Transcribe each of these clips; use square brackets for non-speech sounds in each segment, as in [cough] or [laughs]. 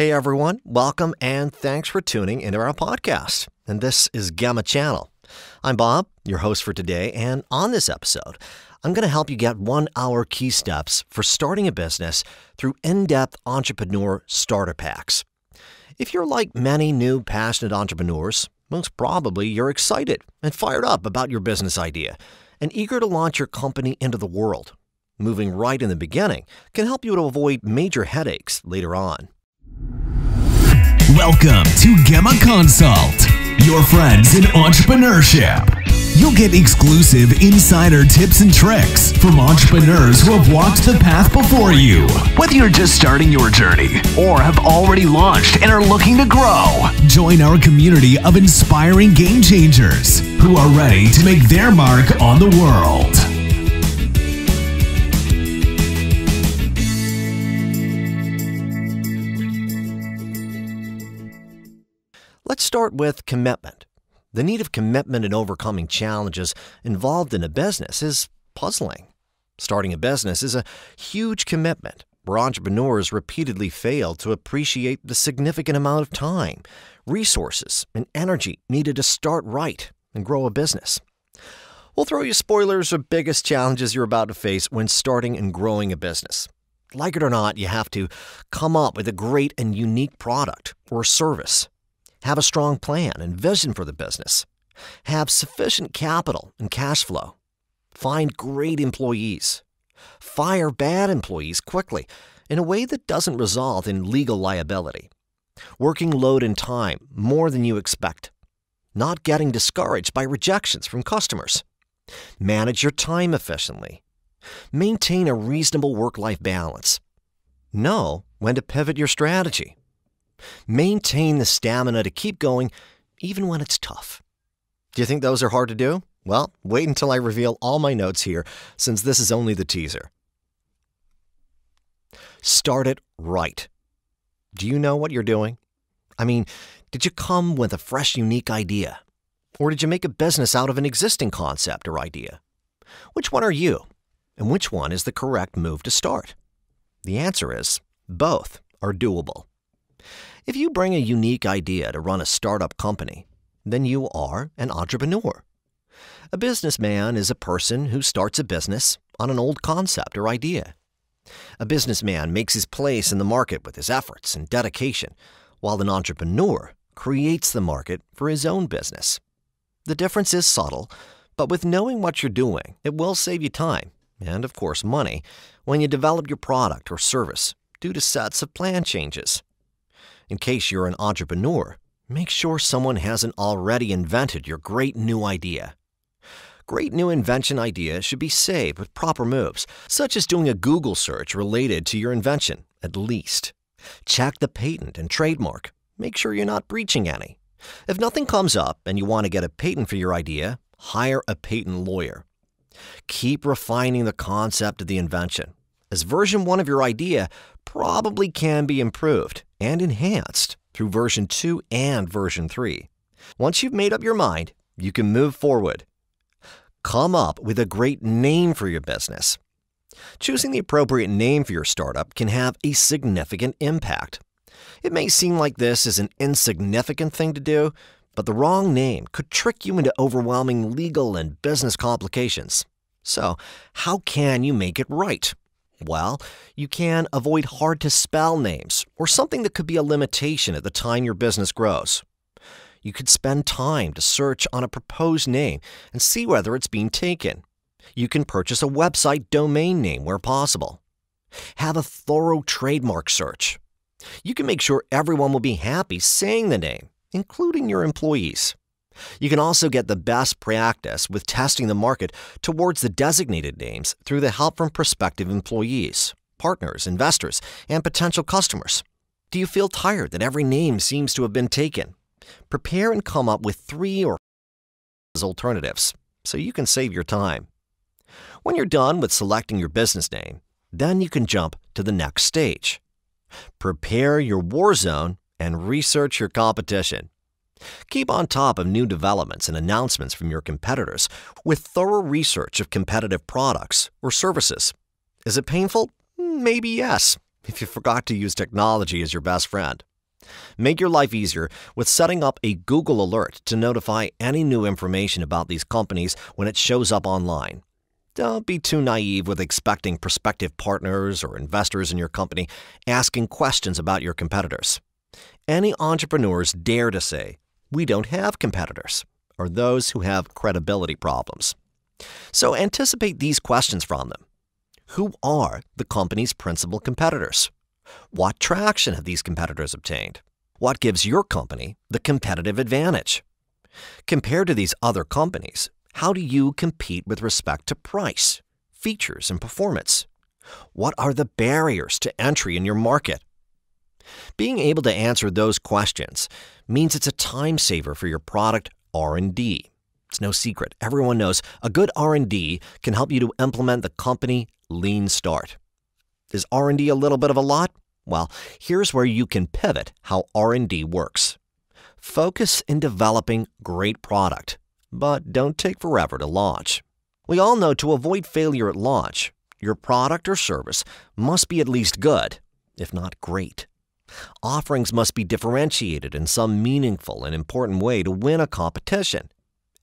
Hey everyone, welcome and thanks for tuning into our podcast. And this is Gamma Channel. I'm Bob, your host for today, and on this episode, I'm going to help you get one hour key steps for starting a business through in depth entrepreneur starter packs. If you're like many new passionate entrepreneurs, most probably you're excited and fired up about your business idea and eager to launch your company into the world. Moving right in the beginning can help you to avoid major headaches later on. Welcome to Gemma Consult, your friends in entrepreneurship. You'll get exclusive insider tips and tricks from entrepreneurs who have walked the path before you. Whether you're just starting your journey or have already launched and are looking to grow, join our community of inspiring game changers who are ready to make their mark on the world. Let's start with commitment. The need of commitment in overcoming challenges involved in a business is puzzling. Starting a business is a huge commitment where entrepreneurs repeatedly fail to appreciate the significant amount of time, resources, and energy needed to start right and grow a business. We'll throw you spoilers of biggest challenges you're about to face when starting and growing a business. Like it or not, you have to come up with a great and unique product or service have a strong plan and vision for the business. Have sufficient capital and cash flow. Find great employees. Fire bad employees quickly in a way that doesn't result in legal liability. Working load and time more than you expect. Not getting discouraged by rejections from customers. Manage your time efficiently. Maintain a reasonable work life balance. Know when to pivot your strategy Maintain the stamina to keep going even when it's tough. Do you think those are hard to do? Well, wait until I reveal all my notes here, since this is only the teaser. Start it right. Do you know what you're doing? I mean, did you come with a fresh, unique idea? Or did you make a business out of an existing concept or idea? Which one are you? And which one is the correct move to start? The answer is both are doable. If you bring a unique idea to run a startup company, then you are an entrepreneur. A businessman is a person who starts a business on an old concept or idea. A businessman makes his place in the market with his efforts and dedication, while an entrepreneur creates the market for his own business. The difference is subtle, but with knowing what you're doing, it will save you time and, of course, money when you develop your product or service due to sets of plan changes. In case you're an entrepreneur, make sure someone hasn't already invented your great new idea. Great new invention ideas should be saved with proper moves, such as doing a Google search related to your invention, at least. Check the patent and trademark. Make sure you're not breaching any. If nothing comes up and you want to get a patent for your idea, hire a patent lawyer. Keep refining the concept of the invention, as version 1 of your idea probably can be improved and enhanced through version 2 and version 3. Once you've made up your mind, you can move forward. Come up with a great name for your business. Choosing the appropriate name for your startup can have a significant impact. It may seem like this is an insignificant thing to do, but the wrong name could trick you into overwhelming legal and business complications. So, how can you make it right? Well, you can avoid hard to spell names or something that could be a limitation at the time your business grows. You could spend time to search on a proposed name and see whether it's being taken. You can purchase a website domain name where possible. Have a thorough trademark search. You can make sure everyone will be happy saying the name, including your employees. You can also get the best practice with testing the market towards the designated names through the help from prospective employees, partners, investors, and potential customers. Do you feel tired that every name seems to have been taken? Prepare and come up with three or alternatives so you can save your time. When you're done with selecting your business name, then you can jump to the next stage. Prepare your war zone and research your competition. Keep on top of new developments and announcements from your competitors with thorough research of competitive products or services. Is it painful? Maybe yes, if you forgot to use technology as your best friend. Make your life easier with setting up a Google Alert to notify any new information about these companies when it shows up online. Don't be too naive with expecting prospective partners or investors in your company asking questions about your competitors. Any entrepreneurs dare to say, we don't have competitors, or those who have credibility problems. So anticipate these questions from them. Who are the company's principal competitors? What traction have these competitors obtained? What gives your company the competitive advantage? Compared to these other companies, how do you compete with respect to price, features, and performance? What are the barriers to entry in your market? Being able to answer those questions means it's a time saver for your product R&D. It's no secret. Everyone knows a good R&D can help you to implement the company lean start. Is R&D a little bit of a lot? Well, here's where you can pivot how R&D works. Focus in developing great product, but don't take forever to launch. We all know to avoid failure at launch, your product or service must be at least good, if not great. Offerings must be differentiated in some meaningful and important way to win a competition.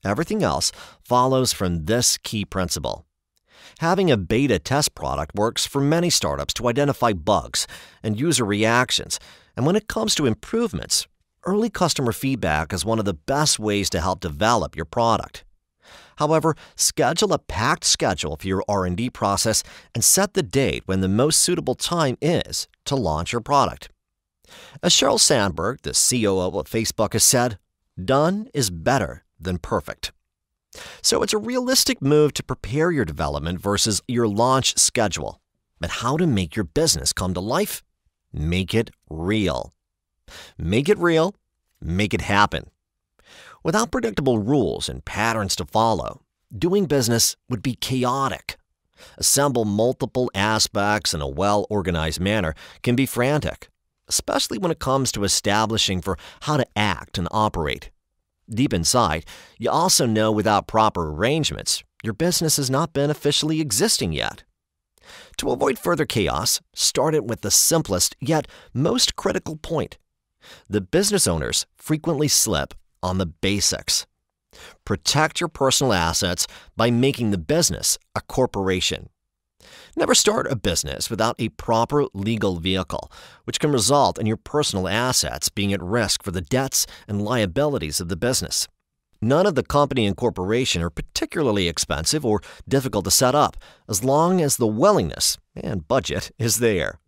Everything else follows from this key principle. Having a beta test product works for many startups to identify bugs and user reactions, and when it comes to improvements, early customer feedback is one of the best ways to help develop your product. However, schedule a packed schedule for your R&D process and set the date when the most suitable time is to launch your product. As Sheryl Sandberg, the CEO of Facebook, has said, done is better than perfect. So it's a realistic move to prepare your development versus your launch schedule. But how to make your business come to life? Make it real. Make it real, make it happen. Without predictable rules and patterns to follow, doing business would be chaotic. Assemble multiple aspects in a well organized manner can be frantic especially when it comes to establishing for how to act and operate. Deep inside, you also know without proper arrangements, your business has not been officially existing yet. To avoid further chaos, start it with the simplest yet most critical point. The business owners frequently slip on the basics. Protect your personal assets by making the business a corporation. Never start a business without a proper legal vehicle, which can result in your personal assets being at risk for the debts and liabilities of the business. None of the company and corporation are particularly expensive or difficult to set up, as long as the willingness and budget is there.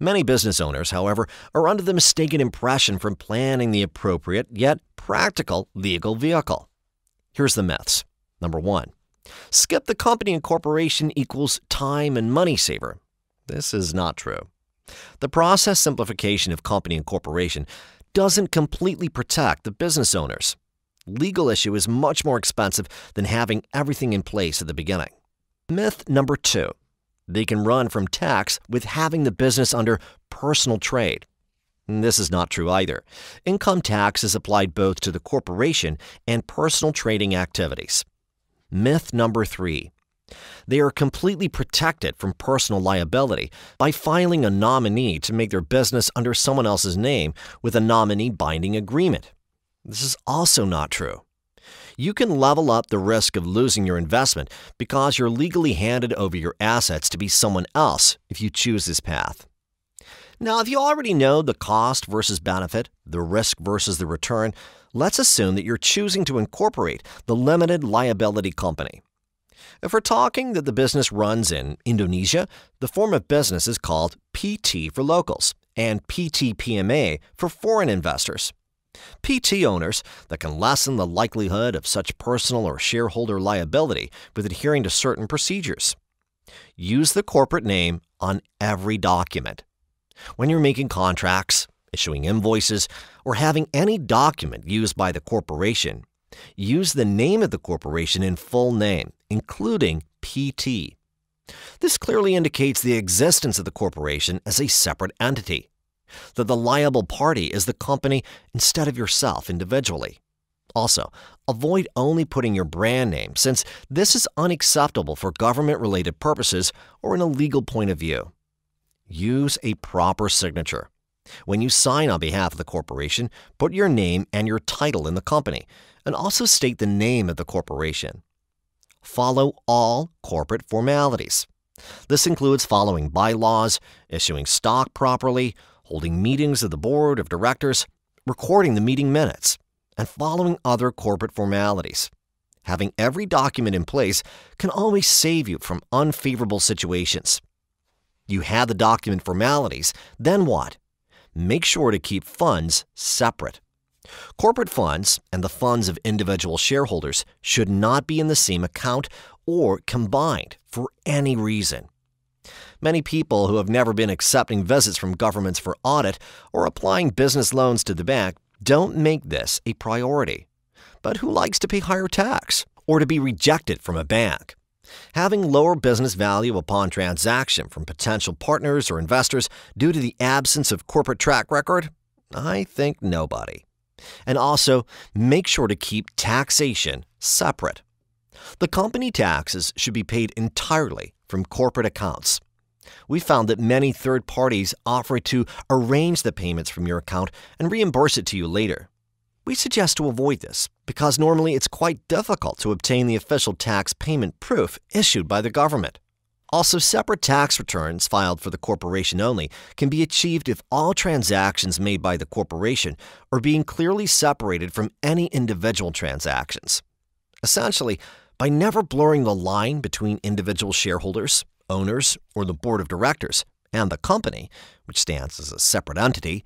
Many business owners, however, are under the mistaken impression from planning the appropriate yet practical legal vehicle. Here's the myths. Number one, Skip the company and corporation equals time and money saver. This is not true. The process simplification of company and corporation doesn't completely protect the business owners. Legal issue is much more expensive than having everything in place at the beginning. Myth number two they can run from tax with having the business under personal trade. This is not true either. Income tax is applied both to the corporation and personal trading activities. Myth number three they are completely protected from personal liability by filing a nominee to make their business under someone else's name with a nominee binding agreement. This is also not true. You can level up the risk of losing your investment because you're legally handed over your assets to be someone else if you choose this path. Now, if you already know the cost versus benefit, the risk versus the return, let's assume that you're choosing to incorporate the limited liability company. If we're talking that the business runs in Indonesia, the form of business is called PT for locals and PTPMA for foreign investors. PT owners that can lessen the likelihood of such personal or shareholder liability with adhering to certain procedures. Use the corporate name on every document. When you're making contracts, issuing invoices, or having any document used by the corporation. Use the name of the corporation in full name, including PT. This clearly indicates the existence of the corporation as a separate entity, that the liable party is the company instead of yourself individually. Also, avoid only putting your brand name since this is unacceptable for government related purposes or in a legal point of view. Use a proper signature. When you sign on behalf of the corporation, put your name and your title in the company, and also state the name of the corporation. Follow all corporate formalities. This includes following bylaws, issuing stock properly, holding meetings of the board of directors, recording the meeting minutes, and following other corporate formalities. Having every document in place can always save you from unfavorable situations. You have the document formalities, then what? make sure to keep funds separate. Corporate funds and the funds of individual shareholders should not be in the same account or combined for any reason. Many people who have never been accepting visits from governments for audit or applying business loans to the bank don't make this a priority. But who likes to pay higher tax or to be rejected from a bank? Having lower business value upon transaction from potential partners or investors due to the absence of corporate track record? I think nobody. And also, make sure to keep taxation separate. The company taxes should be paid entirely from corporate accounts. We found that many third parties offer to arrange the payments from your account and reimburse it to you later. We suggest to avoid this because normally it's quite difficult to obtain the official tax payment proof issued by the government. Also, separate tax returns filed for the corporation only can be achieved if all transactions made by the corporation are being clearly separated from any individual transactions. Essentially, by never blurring the line between individual shareholders, owners, or the board of directors, and the company, which stands as a separate entity,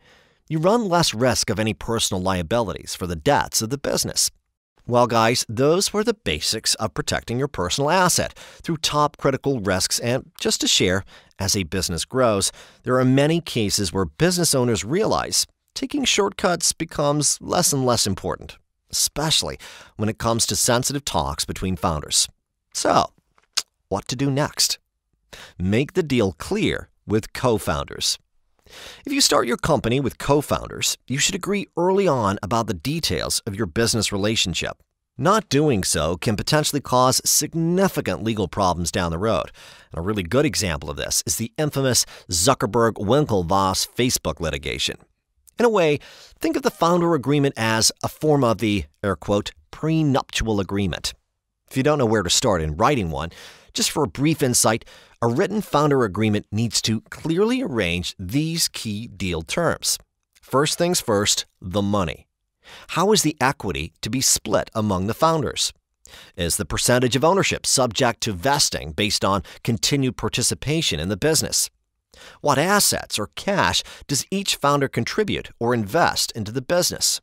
you run less risk of any personal liabilities for the debts of the business. Well, guys, those were the basics of protecting your personal asset through top critical risks. And just to share, as a business grows, there are many cases where business owners realize taking shortcuts becomes less and less important, especially when it comes to sensitive talks between founders. So, what to do next? Make the deal clear with co founders. If you start your company with co founders, you should agree early on about the details of your business relationship. Not doing so can potentially cause significant legal problems down the road. And a really good example of this is the infamous Zuckerberg Winklevoss Facebook litigation. In a way, think of the founder agreement as a form of the, air quote, prenuptial agreement. If you don't know where to start in writing one, just for a brief insight, a written founder agreement needs to clearly arrange these key deal terms. First things first, the money. How is the equity to be split among the founders? Is the percentage of ownership subject to vesting based on continued participation in the business? What assets or cash does each founder contribute or invest into the business?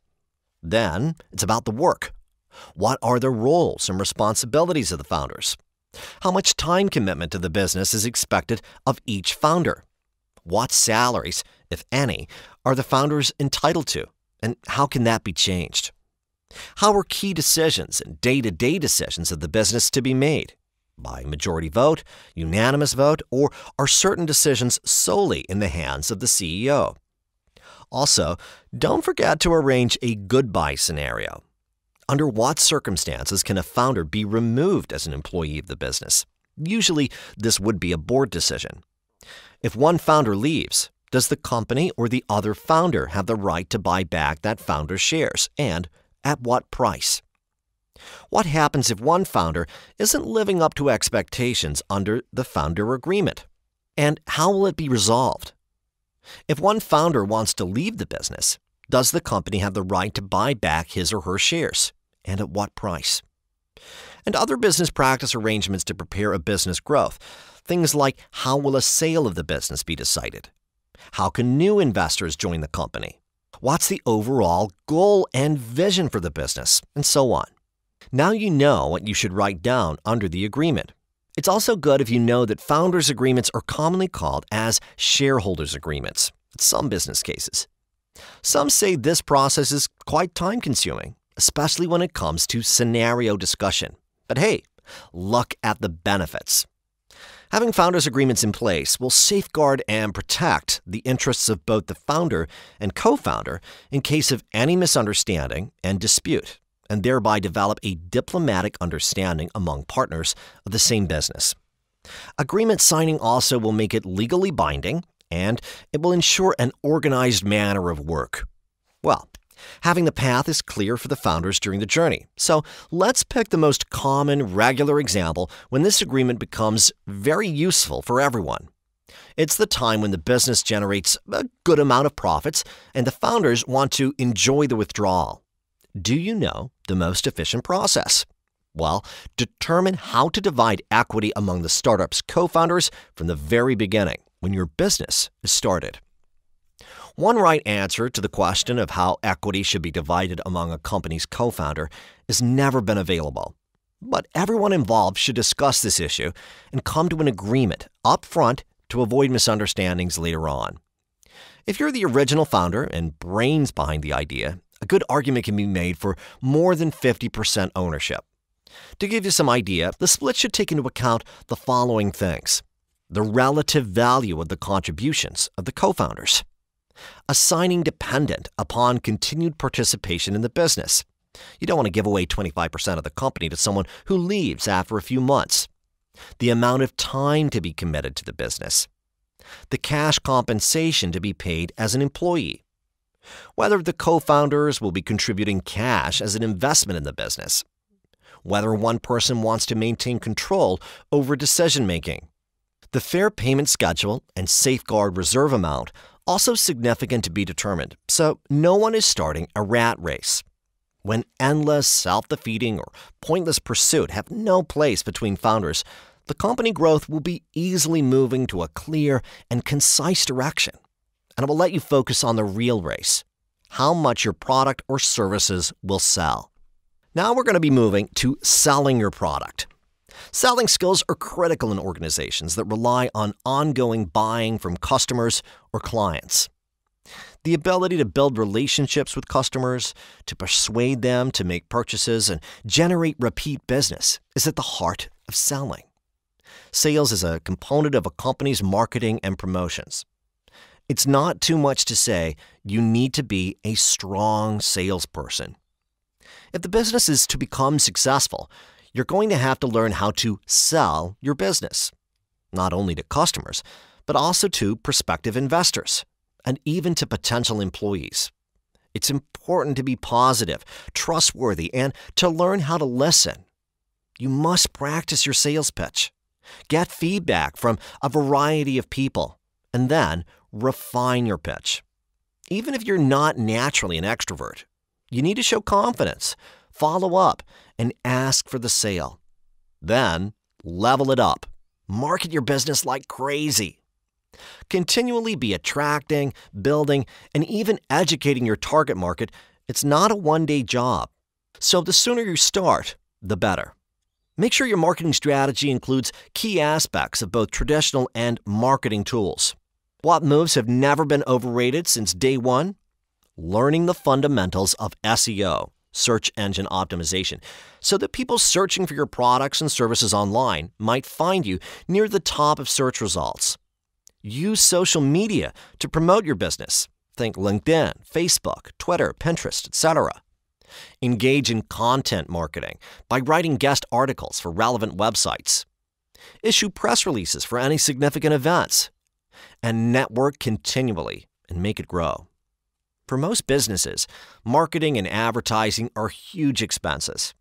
Then it's about the work. What are the roles and responsibilities of the founders? How much time commitment to the business is expected of each founder? What salaries, if any, are the founders entitled to, and how can that be changed? How are key decisions and day to day decisions of the business to be made? By majority vote, unanimous vote, or are certain decisions solely in the hands of the CEO? Also, don't forget to arrange a goodbye scenario. Under what circumstances can a founder be removed as an employee of the business? Usually, this would be a board decision. If one founder leaves, does the company or the other founder have the right to buy back that founder's shares, and at what price? What happens if one founder isn't living up to expectations under the founder agreement? And how will it be resolved? If one founder wants to leave the business, does the company have the right to buy back his or her shares? and at what price. And other business practice arrangements to prepare a business growth. Things like how will a sale of the business be decided? How can new investors join the company? What's the overall goal and vision for the business? And so on. Now you know what you should write down under the agreement. It's also good if you know that founders' agreements are commonly called as shareholders' agreements in some business cases. Some say this process is quite time consuming especially when it comes to scenario discussion. But hey, look at the benefits. Having founders' agreements in place will safeguard and protect the interests of both the founder and co founder in case of any misunderstanding and dispute, and thereby develop a diplomatic understanding among partners of the same business. Agreement signing also will make it legally binding and it will ensure an organized manner of work. Well, Having the path is clear for the founders during the journey. So let's pick the most common, regular example when this agreement becomes very useful for everyone. It's the time when the business generates a good amount of profits and the founders want to enjoy the withdrawal. Do you know the most efficient process? Well, determine how to divide equity among the startup's co founders from the very beginning when your business is started. One right answer to the question of how equity should be divided among a company's co founder has never been available. But everyone involved should discuss this issue and come to an agreement up front to avoid misunderstandings later on. If you're the original founder and brains behind the idea, a good argument can be made for more than 50% ownership. To give you some idea, the split should take into account the following things the relative value of the contributions of the co founders assigning dependent upon continued participation in the business. You don't want to give away 25% of the company to someone who leaves after a few months. The amount of time to be committed to the business. The cash compensation to be paid as an employee. Whether the co founders will be contributing cash as an investment in the business. Whether one person wants to maintain control over decision making. The fair payment schedule and safeguard reserve amount also significant to be determined, so no one is starting a rat race. When endless, self defeating, or pointless pursuit have no place between founders, the company growth will be easily moving to a clear and concise direction. And it will let you focus on the real race how much your product or services will sell. Now we're going to be moving to selling your product. Selling skills are critical in organizations that rely on ongoing buying from customers or clients. The ability to build relationships with customers, to persuade them to make purchases, and generate repeat business is at the heart of selling. Sales is a component of a company's marketing and promotions. It's not too much to say you need to be a strong salesperson. If the business is to become successful, you're going to have to learn how to sell your business, not only to customers, but also to prospective investors and even to potential employees. It's important to be positive, trustworthy, and to learn how to listen. You must practice your sales pitch. Get feedback from a variety of people, and then refine your pitch. Even if you're not naturally an extrovert, you need to show confidence follow up, and ask for the sale. Then level it up. Market your business like crazy. Continually be attracting, building, and even educating your target market. It's not a one day job. So the sooner you start, the better. Make sure your marketing strategy includes key aspects of both traditional and marketing tools. What moves have never been overrated since day one? Learning the fundamentals of SEO search engine optimization, so that people searching for your products and services online might find you near the top of search results. Use social media to promote your business. Think LinkedIn, Facebook, Twitter, Pinterest, etc. Engage in content marketing by writing guest articles for relevant websites. Issue press releases for any significant events. And network continually and make it grow. For most businesses, marketing and advertising are huge expenses.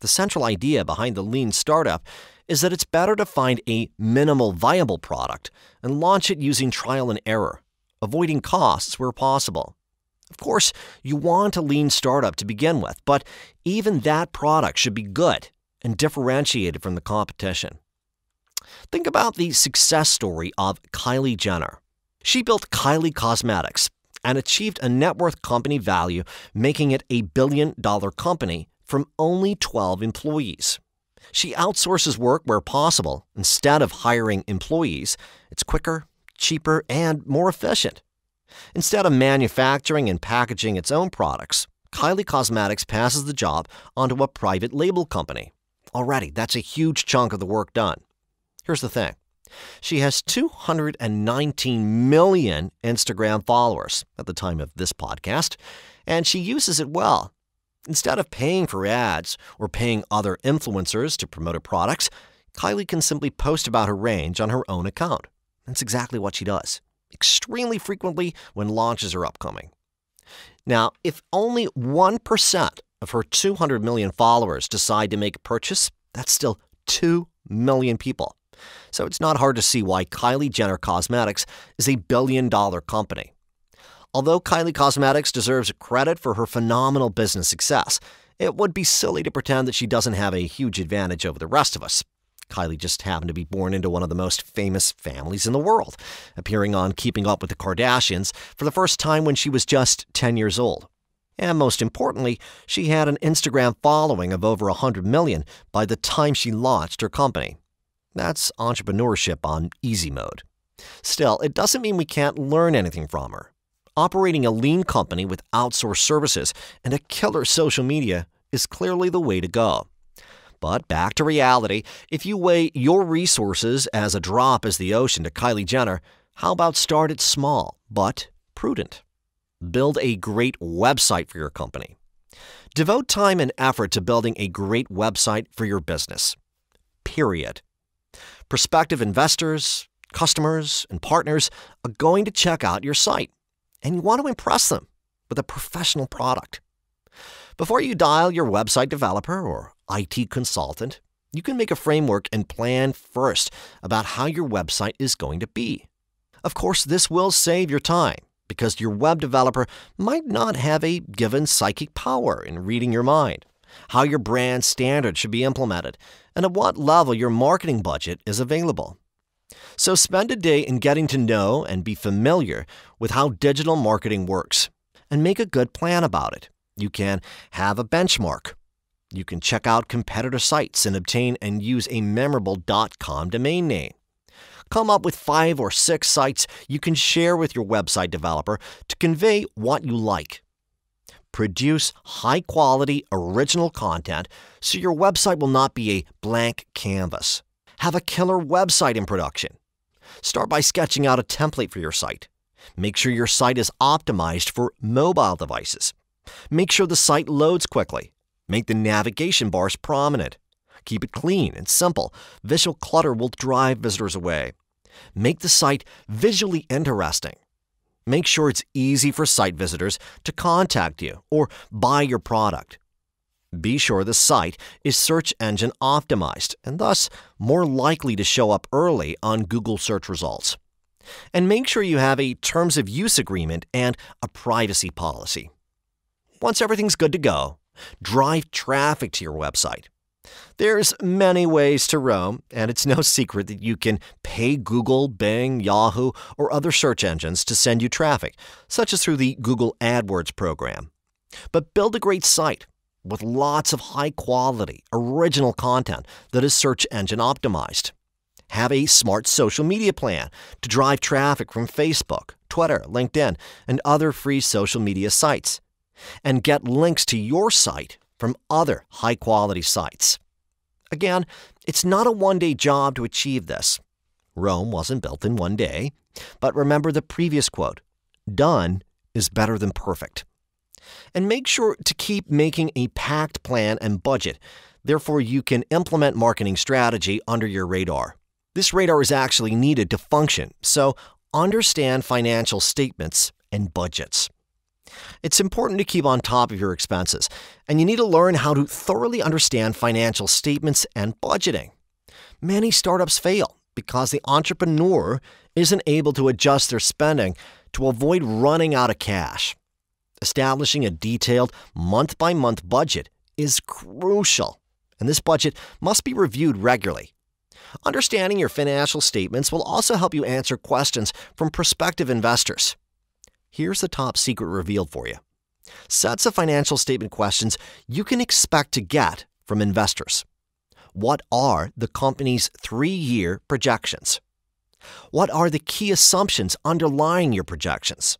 The central idea behind the lean startup is that it's better to find a minimal viable product and launch it using trial and error, avoiding costs where possible. Of course, you want a lean startup to begin with, but even that product should be good and differentiated from the competition. Think about the success story of Kylie Jenner. She built Kylie Cosmetics, and achieved a net worth company value, making it a billion dollar company from only 12 employees. She outsources work where possible instead of hiring employees. It's quicker, cheaper, and more efficient. Instead of manufacturing and packaging its own products, Kylie Cosmetics passes the job onto a private label company. Already, that's a huge chunk of the work done. Here's the thing she has 219 million Instagram followers at the time of this podcast, and she uses it well. Instead of paying for ads or paying other influencers to promote her products, Kylie can simply post about her range on her own account. That's exactly what she does, extremely frequently when launches are upcoming. Now, if only 1% of her 200 million followers decide to make a purchase, that's still 2 million people. So it's not hard to see why Kylie Jenner Cosmetics is a billion dollar company. Although Kylie Cosmetics deserves credit for her phenomenal business success, it would be silly to pretend that she doesn't have a huge advantage over the rest of us. Kylie just happened to be born into one of the most famous families in the world, appearing on Keeping Up with the Kardashians for the first time when she was just 10 years old. And most importantly, she had an Instagram following of over 100 million by the time she launched her company. That's entrepreneurship on easy mode. Still, it doesn't mean we can't learn anything from her. Operating a lean company with outsourced services and a killer social media is clearly the way to go. But back to reality if you weigh your resources as a drop as the ocean to Kylie Jenner, how about start it small but prudent? Build a great website for your company. Devote time and effort to building a great website for your business. Period prospective investors, customers, and partners are going to check out your site, and you want to impress them with a professional product. Before you dial your website developer or IT consultant, you can make a framework and plan first about how your website is going to be. Of course, this will save your time because your web developer might not have a given psychic power in reading your mind how your brand standards should be implemented, and at what level your marketing budget is available. So spend a day in getting to know and be familiar with how digital marketing works and make a good plan about it. You can have a benchmark. You can check out competitor sites and obtain and use a memorable .com domain name. Come up with five or six sites you can share with your website developer to convey what you like produce high quality, original content so your website will not be a blank canvas. Have a killer website in production. Start by sketching out a template for your site. Make sure your site is optimized for mobile devices. Make sure the site loads quickly. Make the navigation bars prominent. Keep it clean and simple. Visual clutter will drive visitors away. Make the site visually interesting. Make sure it's easy for site visitors to contact you or buy your product. Be sure the site is search engine optimized and thus more likely to show up early on Google search results. And make sure you have a terms of use agreement and a privacy policy. Once everything's good to go, drive traffic to your website. There's many ways to roam, and it's no [laughs] secret that you can pay Google, Bing, Yahoo, or other search engines to send you traffic, such as through the Google AdWords program. But build a great site with lots of high quality, original content that is search engine optimized. Have a smart social media plan to drive traffic from Facebook, Twitter, LinkedIn, and other free social media sites. And get links to your site from other high quality sites. Again, it's not a one day job to achieve this. Rome wasn't built in one day, but remember the previous quote done is better than perfect. And make sure to keep making a packed plan and budget. Therefore, you can implement marketing strategy under your radar. This radar is actually needed to function, so understand financial statements and budgets it's important to keep on top of your expenses, and you need to learn how to thoroughly understand financial statements and budgeting. Many startups fail because the entrepreneur isn't able to adjust their spending to avoid running out of cash. Establishing a detailed month by month budget is crucial, and this budget must be reviewed regularly. Understanding your financial statements will also help you answer questions from prospective investors here's the top secret revealed for you sets of financial statement questions you can expect to get from investors. What are the company's three year projections? What are the key assumptions underlying your projections?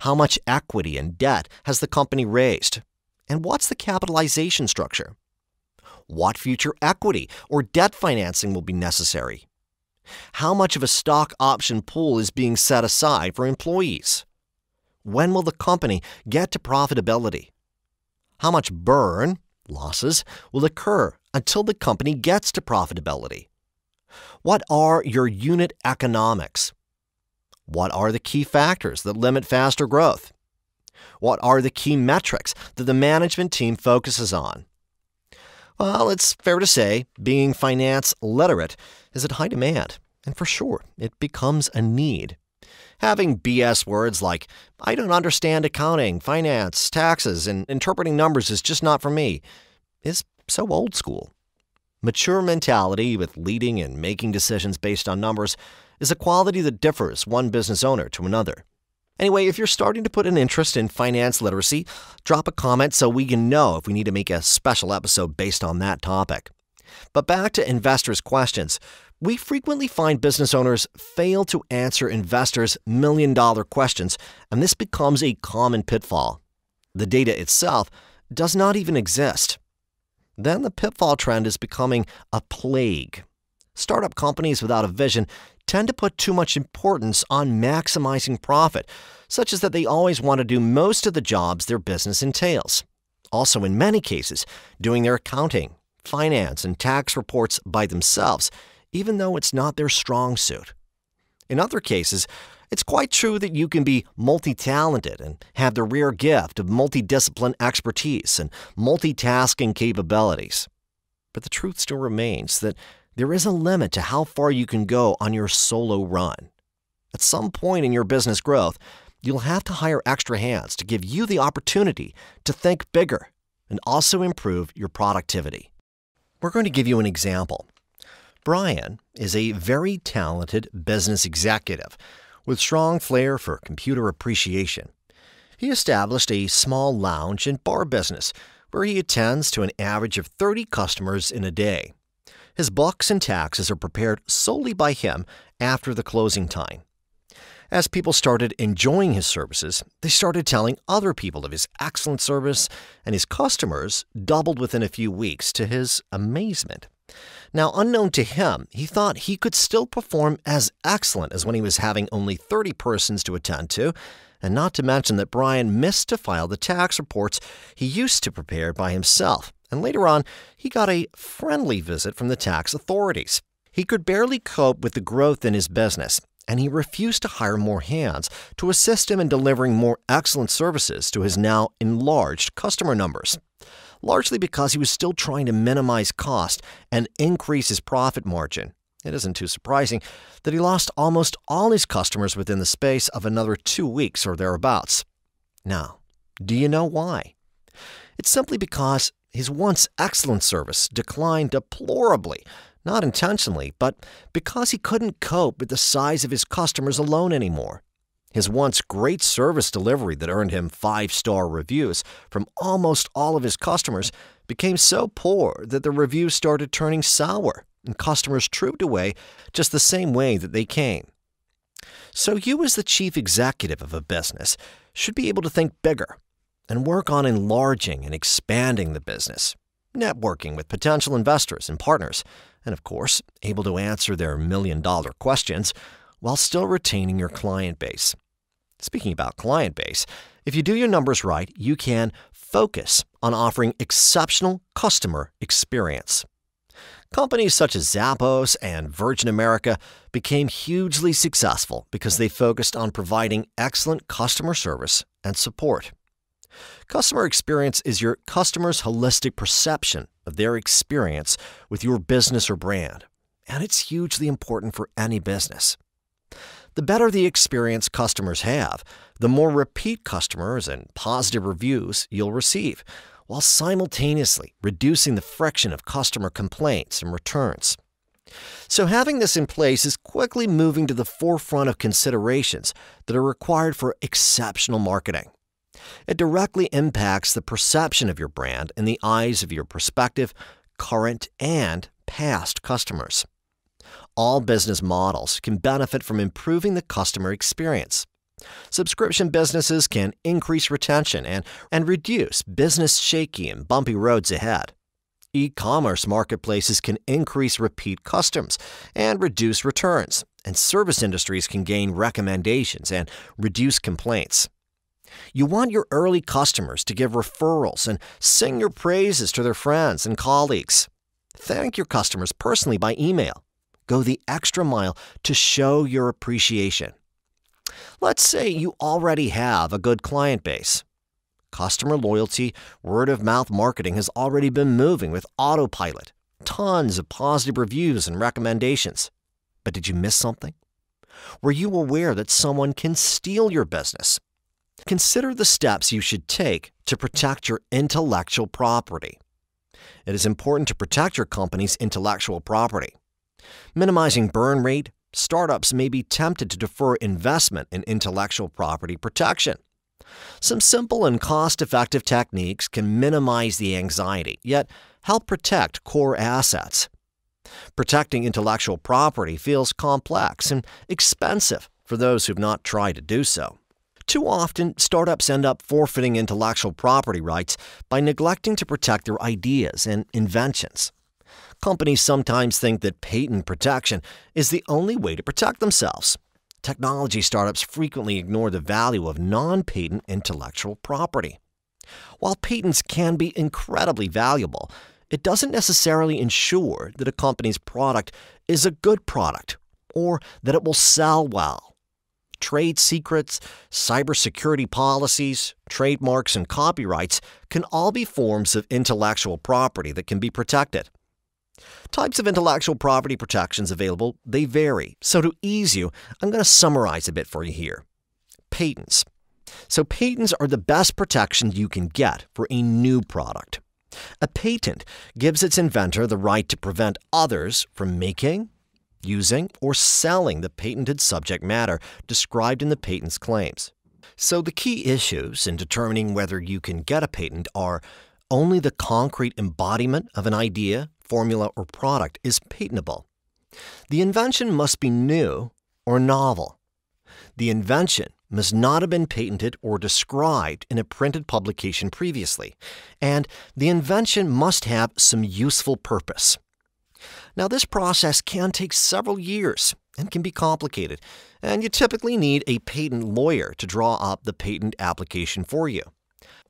How much equity and debt has the company raised? And what's the capitalization structure? What future equity or debt financing will be necessary? How much of a stock option pool is being set aside for employees? When will the company get to profitability? How much burn, losses, will occur until the company gets to profitability? What are your unit economics? What are the key factors that limit faster growth? What are the key metrics that the management team focuses on? Well, it's fair to say being finance literate is at high demand, and for sure, it becomes a need Having BS words like, I don't understand accounting, finance, taxes, and interpreting numbers is just not for me, is so old school. Mature mentality with leading and making decisions based on numbers is a quality that differs one business owner to another. Anyway, if you're starting to put an interest in finance literacy, drop a comment so we can know if we need to make a special episode based on that topic. But back to investors' questions we frequently find business owners fail to answer investors' million dollar questions, and this becomes a common pitfall. The data itself does not even exist. Then the pitfall trend is becoming a plague. Startup companies without a vision tend to put too much importance on maximizing profit, such as that they always want to do most of the jobs their business entails. Also, in many cases, doing their accounting, finance, and tax reports by themselves – even though it's not their strong suit. In other cases, it's quite true that you can be multi talented and have the rare gift of multidiscipline expertise and multitasking capabilities. But the truth still remains that there is a limit to how far you can go on your solo run. At some point in your business growth, you'll have to hire extra hands to give you the opportunity to think bigger and also improve your productivity. We're going to give you an example Brian is a very talented business executive with strong flair for computer appreciation. He established a small lounge and bar business where he attends to an average of 30 customers in a day. His books and taxes are prepared solely by him after the closing time. As people started enjoying his services, they started telling other people of his excellent service, and his customers doubled within a few weeks to his amazement. Now, unknown to him, he thought he could still perform as excellent as when he was having only 30 persons to attend to, and not to mention that Brian missed to file the tax reports he used to prepare by himself. And later on, he got a friendly visit from the tax authorities. He could barely cope with the growth in his business, and he refused to hire more hands to assist him in delivering more excellent services to his now enlarged customer numbers largely because he was still trying to minimize cost and increase his profit margin. It isn't too surprising that he lost almost all his customers within the space of another two weeks or thereabouts. Now, do you know why? It's simply because his once excellent service declined deplorably, not intentionally, but because he couldn't cope with the size of his customers alone anymore. His once great service delivery that earned him five star reviews from almost all of his customers became so poor that the reviews started turning sour and customers trooped away just the same way that they came. So, you, as the chief executive of a business, should be able to think bigger and work on enlarging and expanding the business, networking with potential investors and partners, and of course, able to answer their million dollar questions while still retaining your client base. Speaking about client base, if you do your numbers right, you can focus on offering exceptional customer experience. Companies such as Zappos and Virgin America became hugely successful because they focused on providing excellent customer service and support. Customer experience is your customer's holistic perception of their experience with your business or brand, and it's hugely important for any business the better the experience customers have, the more repeat customers and positive reviews you'll receive, while simultaneously reducing the friction of customer complaints and returns. So, having this in place is quickly moving to the forefront of considerations that are required for exceptional marketing. It directly impacts the perception of your brand in the eyes of your prospective, current, and past customers. All business models can benefit from improving the customer experience. Subscription businesses can increase retention and, and reduce business shaky and bumpy roads ahead. E commerce marketplaces can increase repeat customers and reduce returns, and service industries can gain recommendations and reduce complaints. You want your early customers to give referrals and sing your praises to their friends and colleagues. Thank your customers personally by email go the extra mile to show your appreciation. Let's say you already have a good client base. Customer loyalty, word of mouth marketing has already been moving with autopilot, tons of positive reviews and recommendations. But did you miss something? Were you aware that someone can steal your business? Consider the steps you should take to protect your intellectual property. It is important to protect your company's intellectual property. Minimizing burn rate, startups may be tempted to defer investment in intellectual property protection. Some simple and cost effective techniques can minimize the anxiety, yet help protect core assets. Protecting intellectual property feels complex and expensive for those who've not tried to do so. Too often, startups end up forfeiting intellectual property rights by neglecting to protect their ideas and inventions companies sometimes think that patent protection is the only way to protect themselves. Technology startups frequently ignore the value of non patent intellectual property. While patents can be incredibly valuable, it doesn't necessarily ensure that a company's product is a good product or that it will sell well. Trade secrets, cybersecurity policies, trademarks, and copyrights can all be forms of intellectual property that can be protected. Types of intellectual property protections available, they vary. So to ease you, I'm going to summarize a bit for you here. Patents. So patents are the best protection you can get for a new product. A patent gives its inventor the right to prevent others from making, using, or selling the patented subject matter described in the patent's claims. So the key issues in determining whether you can get a patent are only the concrete embodiment of an idea formula, or product is patentable. The invention must be new or novel. The invention must not have been patented or described in a printed publication previously, and the invention must have some useful purpose. Now, this process can take several years and can be complicated, and you typically need a patent lawyer to draw up the patent application for you.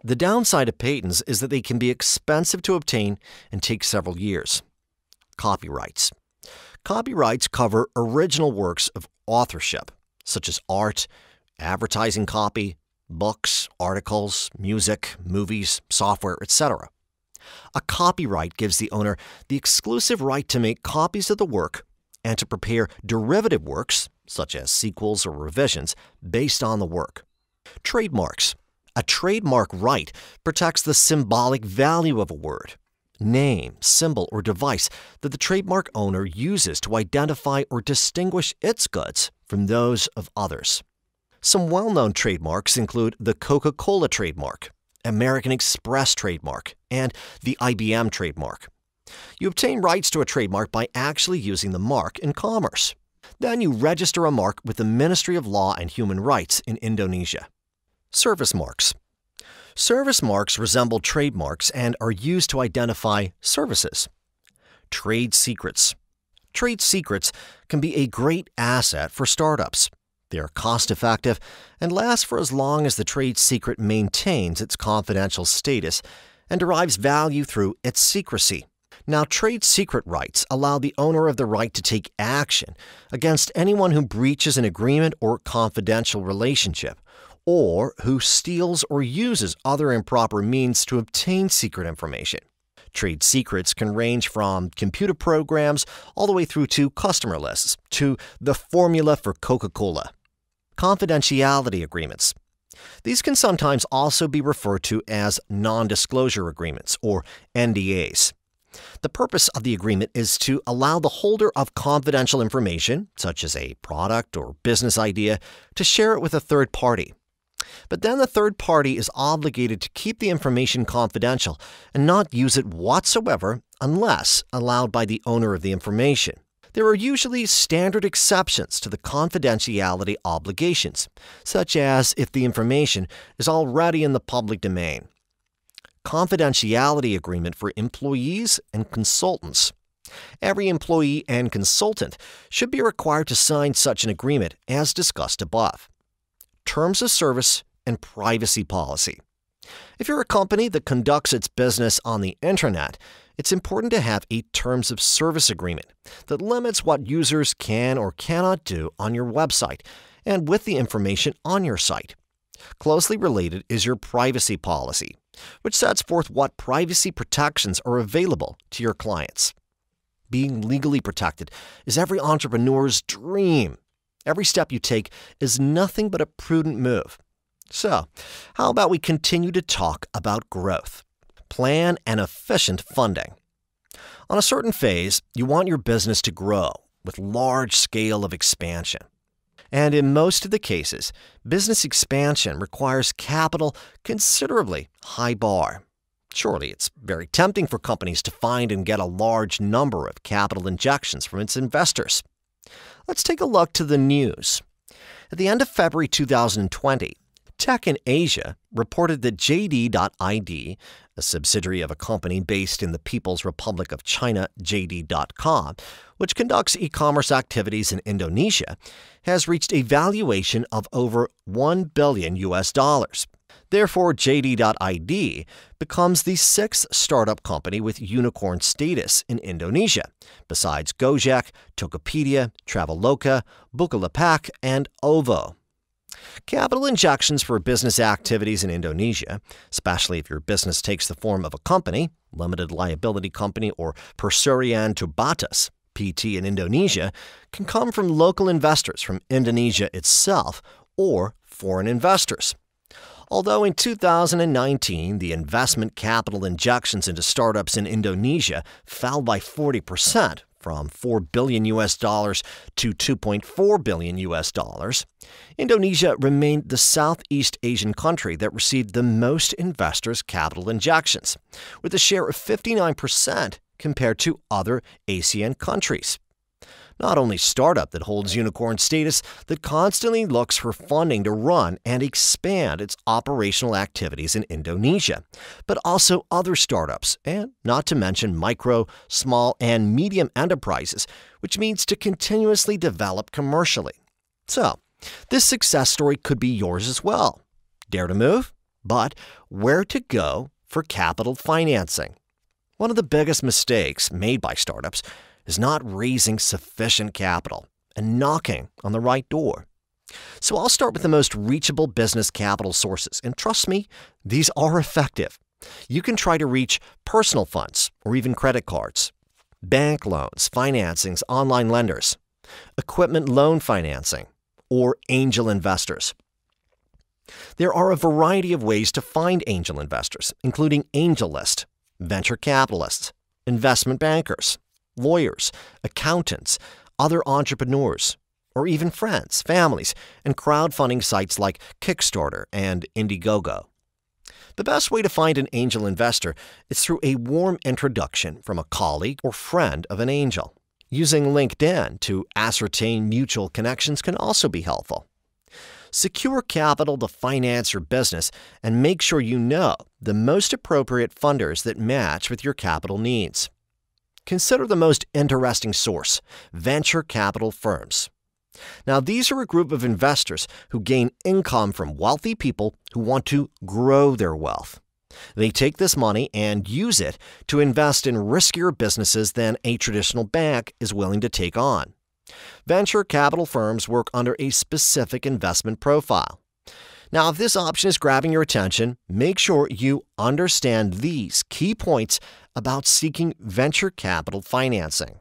The downside of patents is that they can be expensive to obtain and take several years. Copyrights. Copyrights cover original works of authorship, such as art, advertising copy, books, articles, music, movies, software, etc. A copyright gives the owner the exclusive right to make copies of the work and to prepare derivative works, such as sequels or revisions, based on the work. Trademarks a trademark right protects the symbolic value of a word, name, symbol, or device that the trademark owner uses to identify or distinguish its goods from those of others. Some well known trademarks include the Coca Cola trademark, American Express trademark, and the IBM trademark. You obtain rights to a trademark by actually using the mark in commerce. Then you register a mark with the Ministry of Law and Human Rights in Indonesia. Service marks. Service marks resemble trademarks and are used to identify services. Trade secrets. Trade secrets can be a great asset for startups. They are cost effective and last for as long as the trade secret maintains its confidential status and derives value through its secrecy. Now, trade secret rights allow the owner of the right to take action against anyone who breaches an agreement or confidential relationship or who steals or uses other improper means to obtain secret information. Trade secrets can range from computer programs all the way through to customer lists, to the formula for Coca Cola. Confidentiality agreements. These can sometimes also be referred to as non disclosure agreements, or NDAs. The purpose of the agreement is to allow the holder of confidential information, such as a product or business idea, to share it with a third party. But then the third party is obligated to keep the information confidential and not use it whatsoever unless allowed by the owner of the information. There are usually standard exceptions to the confidentiality obligations, such as if the information is already in the public domain. Confidentiality agreement for employees and consultants. Every employee and consultant should be required to sign such an agreement as discussed above terms of service, and privacy policy. If you're a company that conducts its business on the internet, it's important to have a terms of service agreement that limits what users can or cannot do on your website and with the information on your site. Closely related is your privacy policy, which sets forth what privacy protections are available to your clients. Being legally protected is every entrepreneur's dream, Every step you take is nothing but a prudent move. So, how about we continue to talk about growth, plan, and efficient funding? On a certain phase, you want your business to grow with large scale of expansion. And in most of the cases, business expansion requires capital considerably high bar. Surely it's very tempting for companies to find and get a large number of capital injections from its investors. Let's take a look to the news. At the end of February 2020, Tech in Asia reported that JD.ID, a subsidiary of a company based in the People's Republic of China, JD.com, which conducts e commerce activities in Indonesia, has reached a valuation of over 1 billion US dollars. Therefore, JD.ID becomes the sixth startup company with unicorn status in Indonesia, besides Gojek, Tokopedia, Traveloka, Bukalapak, and OVO. Capital injections for business activities in Indonesia, especially if your business takes the form of a company, limited liability company or Persurian tubatas, PT in Indonesia, can come from local investors from Indonesia itself or foreign investors. Although in 2019, the investment capital injections into startups in Indonesia fell by 40% from 4 billion US dollars to 2.4 billion US dollars, Indonesia remained the Southeast Asian country that received the most investors' capital injections, with a share of 59% compared to other ASEAN countries not only startup that holds unicorn status, that constantly looks for funding to run and expand its operational activities in Indonesia, but also other startups, and not to mention micro, small, and medium enterprises, which means to continuously develop commercially. So, this success story could be yours as well. Dare to move? But where to go for capital financing? One of the biggest mistakes made by startups is not raising sufficient capital and knocking on the right door. So I'll start with the most reachable business capital sources. And trust me, these are effective. You can try to reach personal funds or even credit cards, bank loans, financings, online lenders, equipment loan financing, or angel investors. There are a variety of ways to find angel investors, including AngelList, venture capitalists, investment bankers, lawyers, accountants, other entrepreneurs, or even friends, families, and crowdfunding sites like Kickstarter and Indiegogo. The best way to find an angel investor is through a warm introduction from a colleague or friend of an angel. Using LinkedIn to ascertain mutual connections can also be helpful. Secure capital to finance your business and make sure you know the most appropriate funders that match with your capital needs consider the most interesting source venture capital firms. Now, these are a group of investors who gain income from wealthy people who want to grow their wealth. They take this money and use it to invest in riskier businesses than a traditional bank is willing to take on. Venture capital firms work under a specific investment profile. Now, if this option is grabbing your attention, make sure you understand these key points about seeking venture capital financing.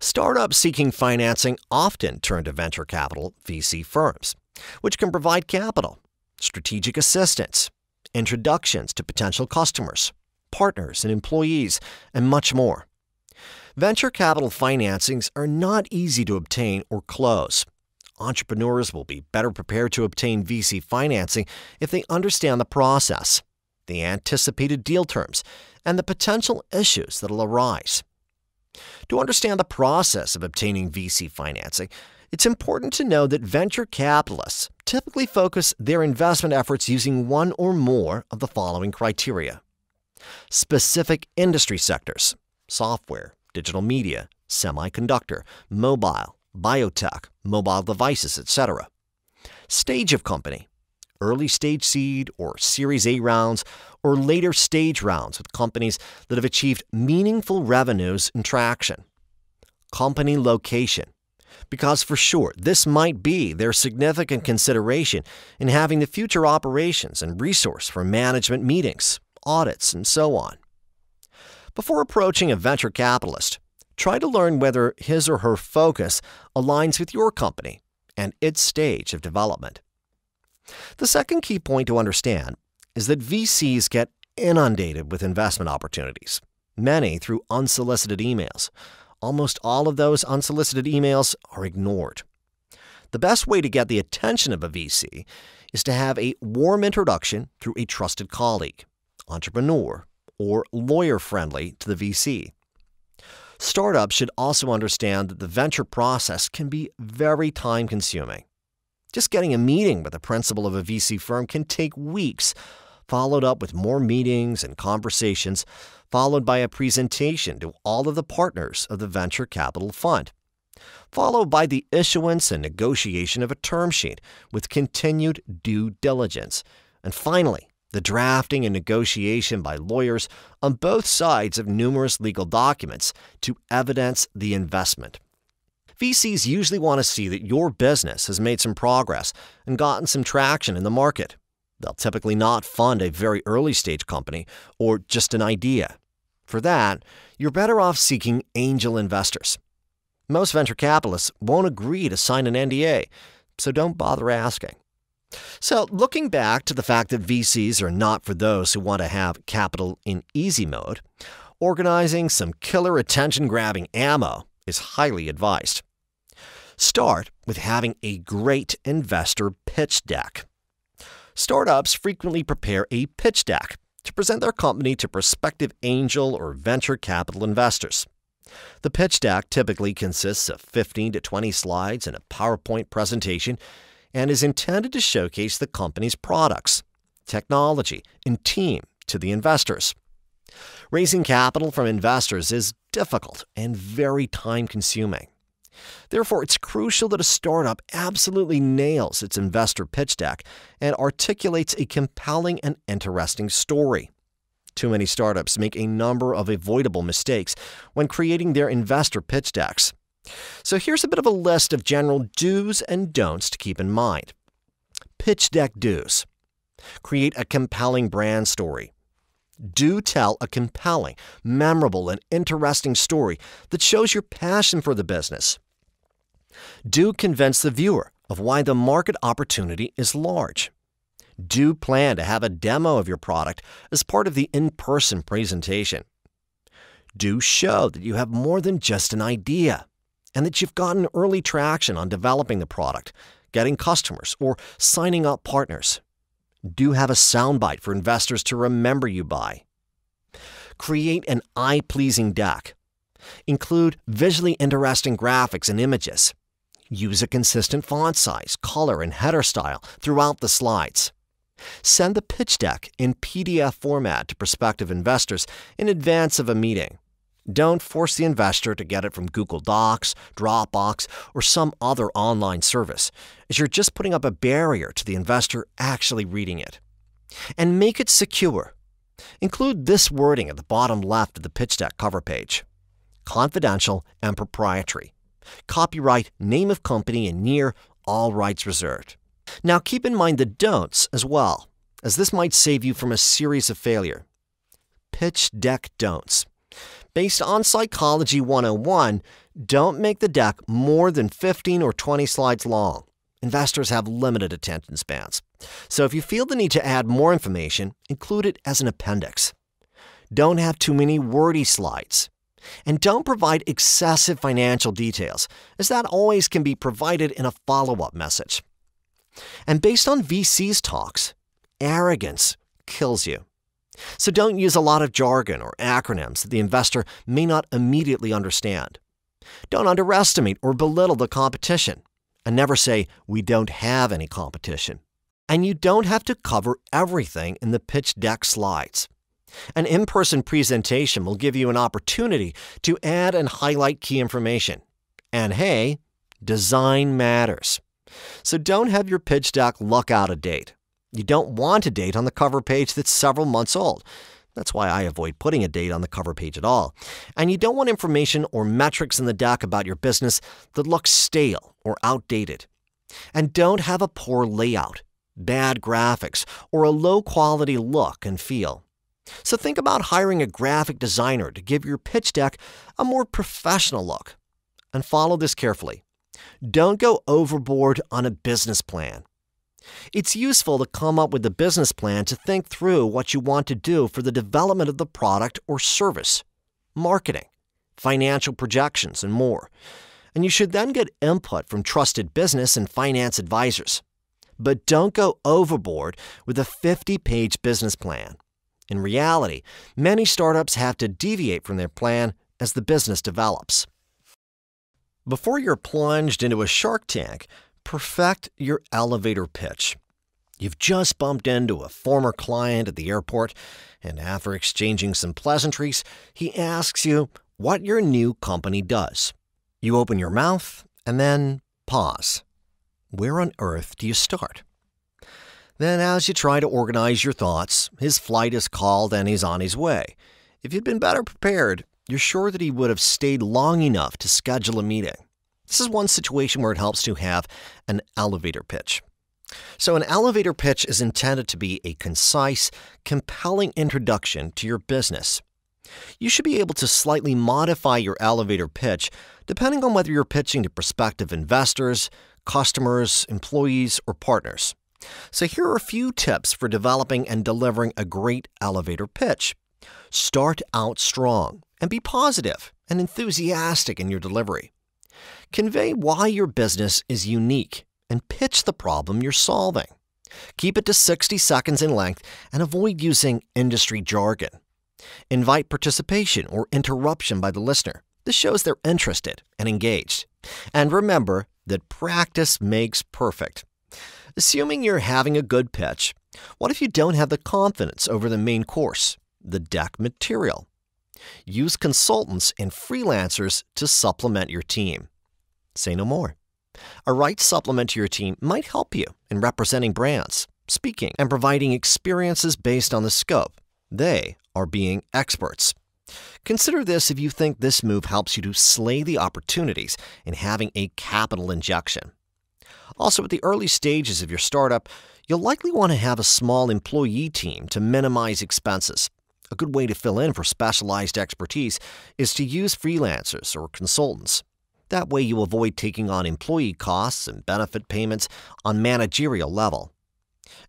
Startups seeking financing often turn to venture capital VC firms, which can provide capital, strategic assistance, introductions to potential customers, partners and employees, and much more. Venture capital financings are not easy to obtain or close, entrepreneurs will be better prepared to obtain VC financing if they understand the process, the anticipated deal terms, and the potential issues that will arise. To understand the process of obtaining VC financing, it's important to know that venture capitalists typically focus their investment efforts using one or more of the following criteria specific industry sectors, software, digital media, semiconductor, mobile, biotech, mobile devices, etc. Stage of company early stage seed or Series A rounds or later stage rounds with companies that have achieved meaningful revenues and traction. Company location. Because for sure, this might be their significant consideration in having the future operations and resource for management meetings, audits, and so on. Before approaching a venture capitalist, try to learn whether his or her focus aligns with your company and its stage of development. The second key point to understand is that VCs get inundated with investment opportunities, many through unsolicited emails. Almost all of those unsolicited emails are ignored. The best way to get the attention of a VC is to have a warm introduction through a trusted colleague, entrepreneur, or lawyer friendly to the VC. Startups should also understand that the venture process can be very time consuming. Just getting a meeting with the principal of a VC firm can take weeks, followed up with more meetings and conversations, followed by a presentation to all of the partners of the venture capital fund, followed by the issuance and negotiation of a term sheet with continued due diligence, and finally, the drafting and negotiation by lawyers on both sides of numerous legal documents to evidence the investment. VCs usually want to see that your business has made some progress and gotten some traction in the market. They'll typically not fund a very early stage company or just an idea. For that, you're better off seeking angel investors. Most venture capitalists won't agree to sign an NDA, so don't bother asking. So, looking back to the fact that VCs are not for those who want to have capital in easy mode, organizing some killer attention grabbing ammo is highly advised. Start with having a great investor pitch deck. Startups frequently prepare a pitch deck to present their company to prospective angel or venture capital investors. The pitch deck typically consists of 15 to 20 slides and a PowerPoint presentation and is intended to showcase the company's products, technology, and team to the investors. Raising capital from investors is difficult and very time consuming. Therefore, it's crucial that a startup absolutely nails its investor pitch deck and articulates a compelling and interesting story. Too many startups make a number of avoidable mistakes when creating their investor pitch decks, so here's a bit of a list of general do's and don'ts to keep in mind. Pitch deck do's. Create a compelling brand story. Do tell a compelling, memorable, and interesting story that shows your passion for the business. Do convince the viewer of why the market opportunity is large. Do plan to have a demo of your product as part of the in person presentation. Do show that you have more than just an idea and that you've gotten early traction on developing the product, getting customers, or signing up partners. Do have a soundbite for investors to remember you by. Create an eye pleasing deck. Include visually interesting graphics and images. Use a consistent font size, color, and header style throughout the slides. Send the pitch deck in PDF format to prospective investors in advance of a meeting. Don't force the investor to get it from Google Docs, Dropbox, or some other online service, as you're just putting up a barrier to the investor actually reading it. And make it secure. Include this wording at the bottom left of the pitch deck cover page confidential and proprietary. Copyright, name of company, and near, all rights reserved. Now keep in mind the don'ts as well, as this might save you from a series of failure. Pitch deck don'ts. Based on Psychology 101, don't make the deck more than 15 or 20 slides long. Investors have limited attention spans. So if you feel the need to add more information, include it as an appendix. Don't have too many wordy slides. And don't provide excessive financial details, as that always can be provided in a follow up message. And based on VC's talks, arrogance kills you. So don't use a lot of jargon or acronyms that the investor may not immediately understand. Don't underestimate or belittle the competition, and never say, We don't have any competition. And you don't have to cover everything in the pitch deck slides. An in person presentation will give you an opportunity to add and highlight key information. And hey, design matters. So don't have your pitch deck look out of date. You don't want a date on the cover page that's several months old. That's why I avoid putting a date on the cover page at all. And you don't want information or metrics in the doc about your business that looks stale or outdated. And don't have a poor layout, bad graphics, or a low quality look and feel. So think about hiring a graphic designer to give your pitch deck a more professional look. And follow this carefully. Don't go overboard on a business plan. It's useful to come up with a business plan to think through what you want to do for the development of the product or service, marketing, financial projections, and more. And you should then get input from trusted business and finance advisors. But don't go overboard with a 50 page business plan. In reality, many startups have to deviate from their plan as the business develops. Before you're plunged into a shark tank, perfect your elevator pitch. You've just bumped into a former client at the airport, and after exchanging some pleasantries, he asks you what your new company does. You open your mouth and then pause. Where on earth do you start? Then, as you try to organize your thoughts, his flight is called and he's on his way. If you'd been better prepared, you're sure that he would have stayed long enough to schedule a meeting. This is one situation where it helps to have an elevator pitch. So, an elevator pitch is intended to be a concise, compelling introduction to your business. You should be able to slightly modify your elevator pitch depending on whether you're pitching to prospective investors, customers, employees, or partners. So, here are a few tips for developing and delivering a great elevator pitch. Start out strong and be positive and enthusiastic in your delivery. Convey why your business is unique and pitch the problem you're solving. Keep it to 60 seconds in length and avoid using industry jargon. Invite participation or interruption by the listener. This shows they're interested and engaged. And remember that practice makes perfect. Assuming you're having a good pitch, what if you don't have the confidence over the main course, the deck material? Use consultants and freelancers to supplement your team. Say no more. A right supplement to your team might help you in representing brands, speaking, and providing experiences based on the scope. They are being experts. Consider this if you think this move helps you to slay the opportunities in having a capital injection. Also, at the early stages of your startup, you'll likely want to have a small employee team to minimize expenses. A good way to fill in for specialized expertise is to use freelancers or consultants. That way you avoid taking on employee costs and benefit payments on managerial level.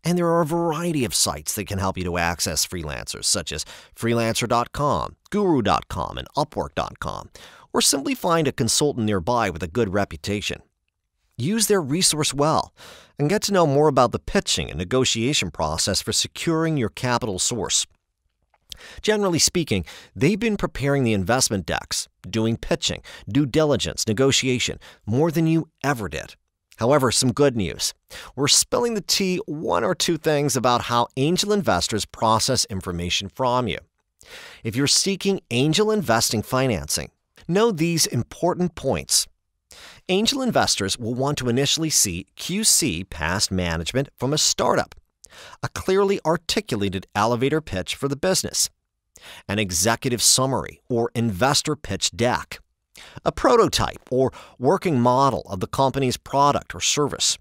And there are a variety of sites that can help you to access freelancers, such as freelancer.com, guru.com, and upwork.com, or simply find a consultant nearby with a good reputation. Use their resource well and get to know more about the pitching and negotiation process for securing your capital source. Generally speaking, they've been preparing the investment decks, doing pitching, due diligence, negotiation, more than you ever did. However, some good news. We're spilling the tea one or two things about how angel investors process information from you. If you're seeking angel investing financing, know these important points. Angel investors will want to initially see QC past management from a startup a clearly articulated elevator pitch for the business, an executive summary or investor pitch deck, a prototype or working model of the company's product or service,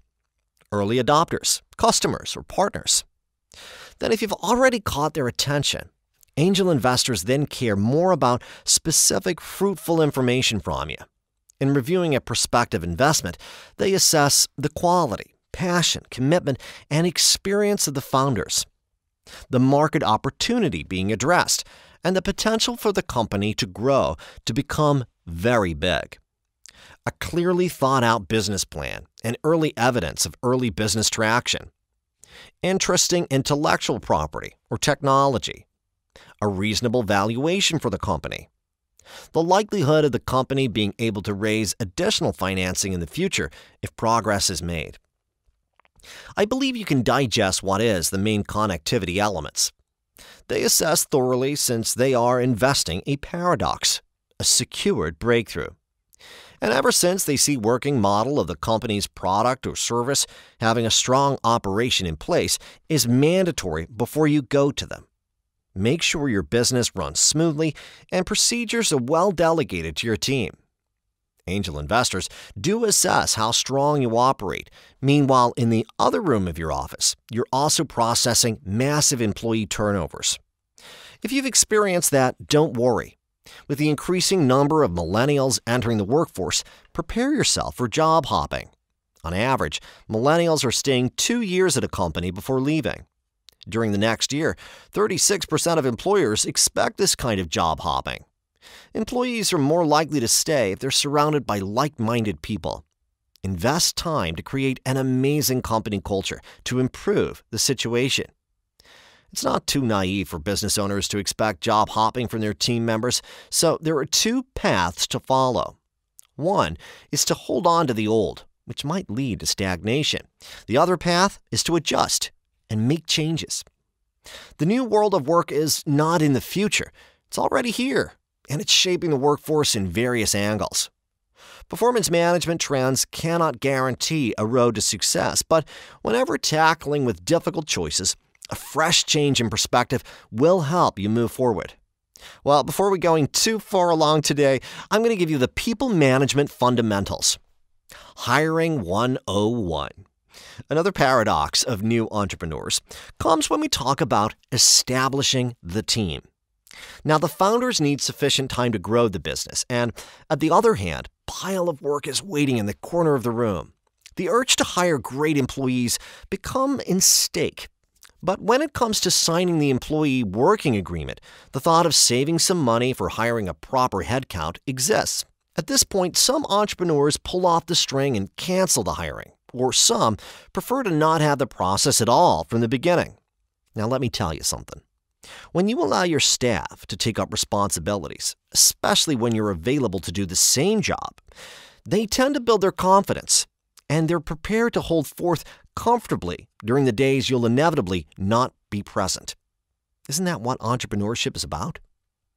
early adopters, customers, or partners. Then, if you've already caught their attention, angel investors then care more about specific, fruitful information from you. In reviewing a prospective investment, they assess the quality, passion, commitment, and experience of the founders, the market opportunity being addressed, and the potential for the company to grow to become very big. A clearly thought out business plan and early evidence of early business traction. Interesting intellectual property or technology. A reasonable valuation for the company. The likelihood of the company being able to raise additional financing in the future if progress is made. I believe you can digest what is the main connectivity elements. They assess thoroughly since they are investing a paradox, a secured breakthrough. And ever since they see working model of the company's product or service having a strong operation in place is mandatory before you go to them. Make sure your business runs smoothly and procedures are well delegated to your team. Angel investors do assess how strong you operate. Meanwhile, in the other room of your office, you're also processing massive employee turnovers. If you've experienced that, don't worry. With the increasing number of millennials entering the workforce, prepare yourself for job hopping. On average, millennials are staying two years at a company before leaving. During the next year, 36% of employers expect this kind of job hopping. Employees are more likely to stay if they're surrounded by like minded people. Invest time to create an amazing company culture to improve the situation. It's not too naive for business owners to expect job hopping from their team members, so there are two paths to follow. One is to hold on to the old, which might lead to stagnation. The other path is to adjust and make changes. The new world of work is not in the future, it's already here and it's shaping the workforce in various angles. Performance management trends cannot guarantee a road to success, but whenever tackling with difficult choices, a fresh change in perspective will help you move forward. Well, before we going too far along today, I'm going to give you the people management fundamentals. Hiring 101. Another paradox of new entrepreneurs comes when we talk about establishing the team. Now, the founders need sufficient time to grow the business, and at the other hand, pile of work is waiting in the corner of the room. The urge to hire great employees become in stake. But when it comes to signing the employee working agreement, the thought of saving some money for hiring a proper headcount exists. At this point, some entrepreneurs pull off the string and cancel the hiring, or some prefer to not have the process at all from the beginning. Now, let me tell you something. When you allow your staff to take up responsibilities, especially when you're available to do the same job, they tend to build their confidence and they're prepared to hold forth comfortably during the days you'll inevitably not be present. Isn't that what entrepreneurship is about?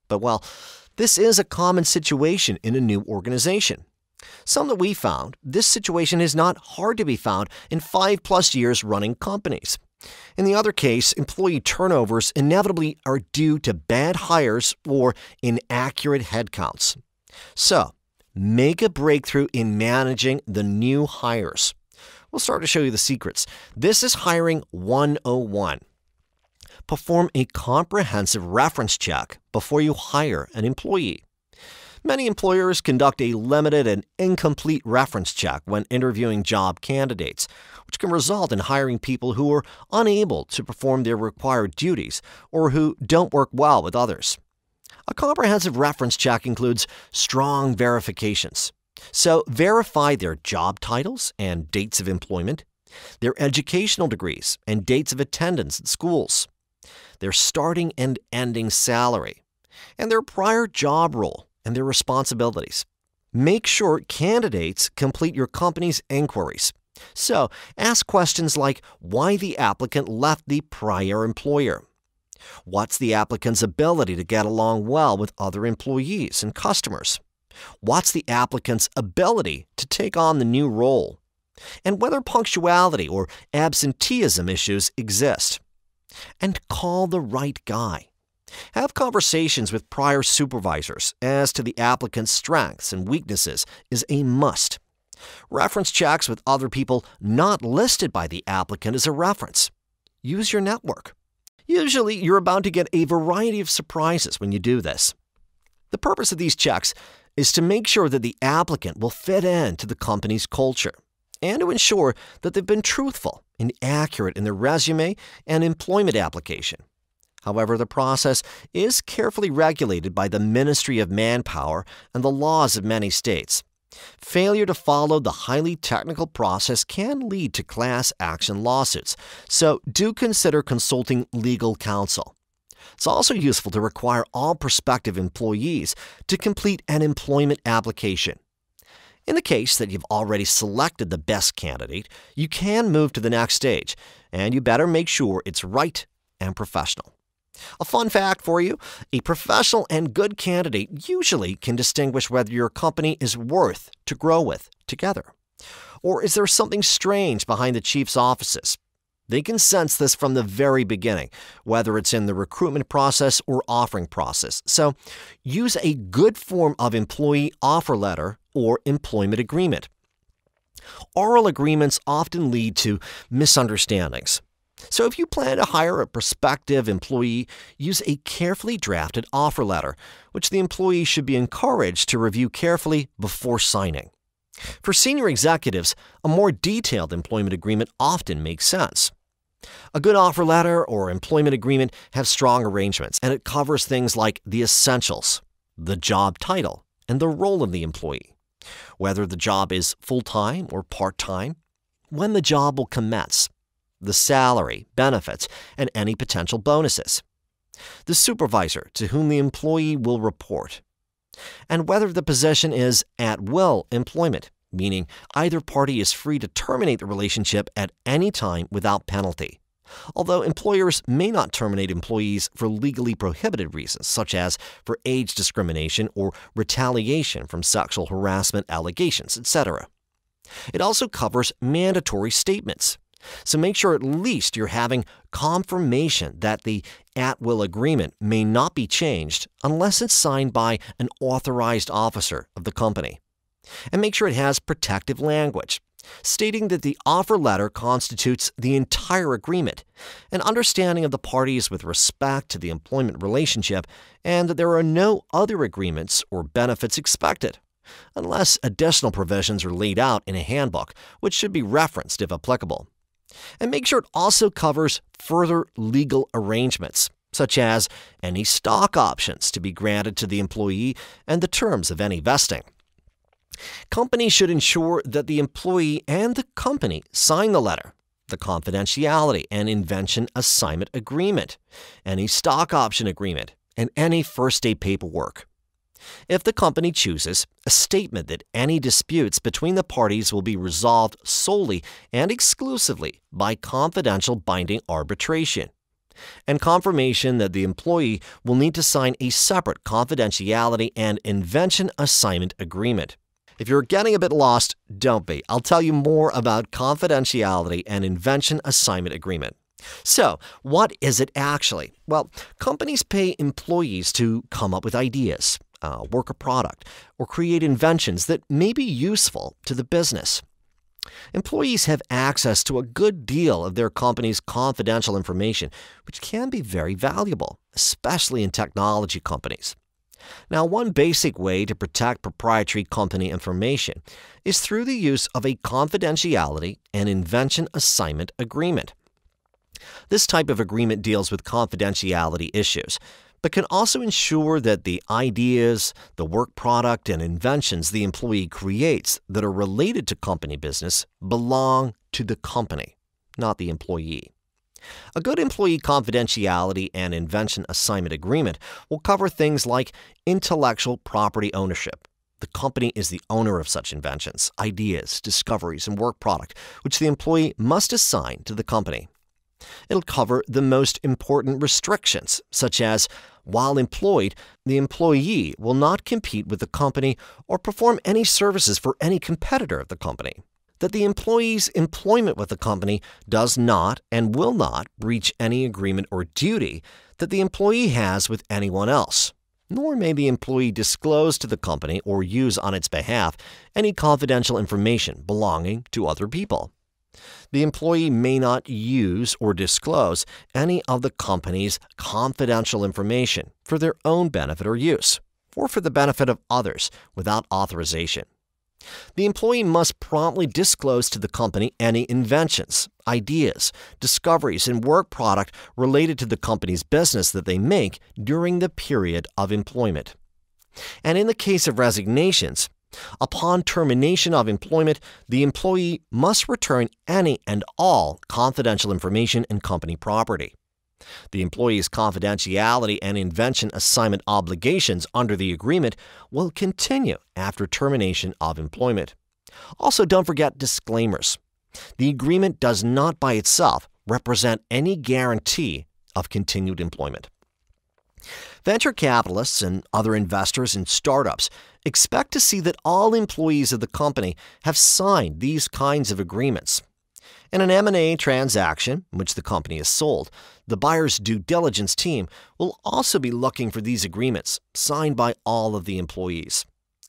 But while this is a common situation in a new organization, some that we found, this situation is not hard to be found in five plus years running companies. In the other case, employee turnovers inevitably are due to bad hires or inaccurate headcounts. So, make a breakthrough in managing the new hires. We'll start to show you the secrets. This is Hiring 101. Perform a comprehensive reference check before you hire an employee. Many employers conduct a limited and incomplete reference check when interviewing job candidates, which can result in hiring people who are unable to perform their required duties or who don't work well with others. A comprehensive reference check includes strong verifications. So verify their job titles and dates of employment, their educational degrees and dates of attendance at schools, their starting and ending salary, and their prior job role and their responsibilities. Make sure candidates complete your company's inquiries so ask questions like why the applicant left the prior employer. What's the applicant's ability to get along well with other employees and customers? What's the applicant's ability to take on the new role? And whether punctuality or absenteeism issues exist. And call the right guy. Have conversations with prior supervisors as to the applicant's strengths and weaknesses is a must. Reference checks with other people not listed by the applicant as a reference. Use your network. Usually, you're about to get a variety of surprises when you do this. The purpose of these checks is to make sure that the applicant will fit in to the company's culture and to ensure that they've been truthful and accurate in their resume and employment application. However, the process is carefully regulated by the Ministry of Manpower and the laws of many states. Failure to follow the highly technical process can lead to class action lawsuits, so do consider consulting legal counsel. It's also useful to require all prospective employees to complete an employment application. In the case that you've already selected the best candidate, you can move to the next stage, and you better make sure it's right and professional. A fun fact for you a professional and good candidate usually can distinguish whether your company is worth to grow with together. Or is there something strange behind the chief's offices? They can sense this from the very beginning, whether it's in the recruitment process or offering process. So use a good form of employee offer letter or employment agreement. Oral agreements often lead to misunderstandings. So if you plan to hire a prospective employee, use a carefully drafted offer letter, which the employee should be encouraged to review carefully before signing. For senior executives, a more detailed employment agreement often makes sense. A good offer letter or employment agreement have strong arrangements, and it covers things like the essentials, the job title, and the role of the employee, whether the job is full time or part time, when the job will commence, the salary, benefits, and any potential bonuses, the supervisor to whom the employee will report, and whether the position is at will employment, meaning either party is free to terminate the relationship at any time without penalty. Although employers may not terminate employees for legally prohibited reasons, such as for age discrimination or retaliation from sexual harassment allegations, etc. It also covers mandatory statements, so make sure at least you're having confirmation that the at will agreement may not be changed unless it's signed by an authorized officer of the company. And make sure it has protective language, stating that the offer letter constitutes the entire agreement, an understanding of the parties with respect to the employment relationship, and that there are no other agreements or benefits expected unless additional provisions are laid out in a handbook, which should be referenced if applicable. And make sure it also covers further legal arrangements, such as any stock options to be granted to the employee and the terms of any vesting. Companies should ensure that the employee and the company sign the letter, the confidentiality and invention assignment agreement, any stock option agreement, and any first day paperwork. If the company chooses, a statement that any disputes between the parties will be resolved solely and exclusively by confidential binding arbitration. And confirmation that the employee will need to sign a separate confidentiality and invention assignment agreement. If you're getting a bit lost, don't be. I'll tell you more about confidentiality and invention assignment agreement. So, what is it actually? Well, companies pay employees to come up with ideas uh, work a product, or create inventions that may be useful to the business. Employees have access to a good deal of their company's confidential information, which can be very valuable, especially in technology companies. Now, one basic way to protect proprietary company information is through the use of a confidentiality and invention assignment agreement. This type of agreement deals with confidentiality issues but can also ensure that the ideas, the work product, and inventions the employee creates that are related to company business belong to the company, not the employee. A good employee confidentiality and invention assignment agreement will cover things like intellectual property ownership. The company is the owner of such inventions, ideas, discoveries, and work product, which the employee must assign to the company It'll cover the most important restrictions, such as while employed, the employee will not compete with the company or perform any services for any competitor of the company. That the employee's employment with the company does not and will not breach any agreement or duty that the employee has with anyone else nor may the employee disclose to the company or use on its behalf any confidential information belonging to other people. The employee may not use or disclose any of the company's confidential information for their own benefit or use, or for the benefit of others without authorization. The employee must promptly disclose to the company any inventions, ideas, discoveries, and work product related to the company's business that they make during the period of employment. And in the case of resignations, Upon termination of employment, the employee must return any and all confidential information and company property. The employee's confidentiality and invention assignment obligations under the agreement will continue after termination of employment. Also, don't forget disclaimers. The agreement does not by itself represent any guarantee of continued employment. Venture capitalists and other investors in startups expect to see that all employees of the company have signed these kinds of agreements. In an M&A transaction, in which the company is sold, the buyer's due diligence team will also be looking for these agreements signed by all of the employees.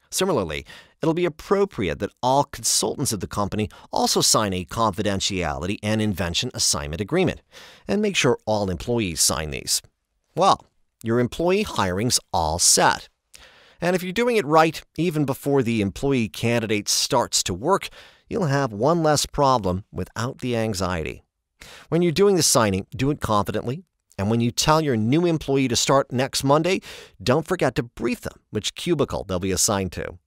Similarly, it'll be appropriate that all consultants of the company also sign a confidentiality and invention assignment agreement and make sure all employees sign these. Well, your employee hiring's all set. And if you're doing it right, even before the employee candidate starts to work, you'll have one less problem without the anxiety. When you're doing the signing, do it confidently. And when you tell your new employee to start next Monday, don't forget to brief them which cubicle they'll be assigned to.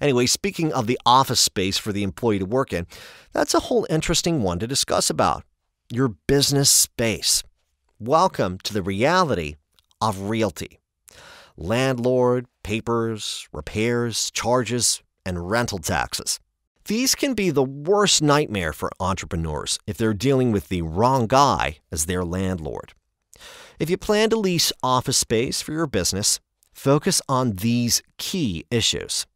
Anyway, speaking of the office space for the employee to work in, that's a whole interesting one to discuss about your business space. Welcome to the reality of realty. Landlord, papers, repairs, charges, and rental taxes. These can be the worst nightmare for entrepreneurs if they're dealing with the wrong guy as their landlord. If you plan to lease office space for your business, focus on these key issues.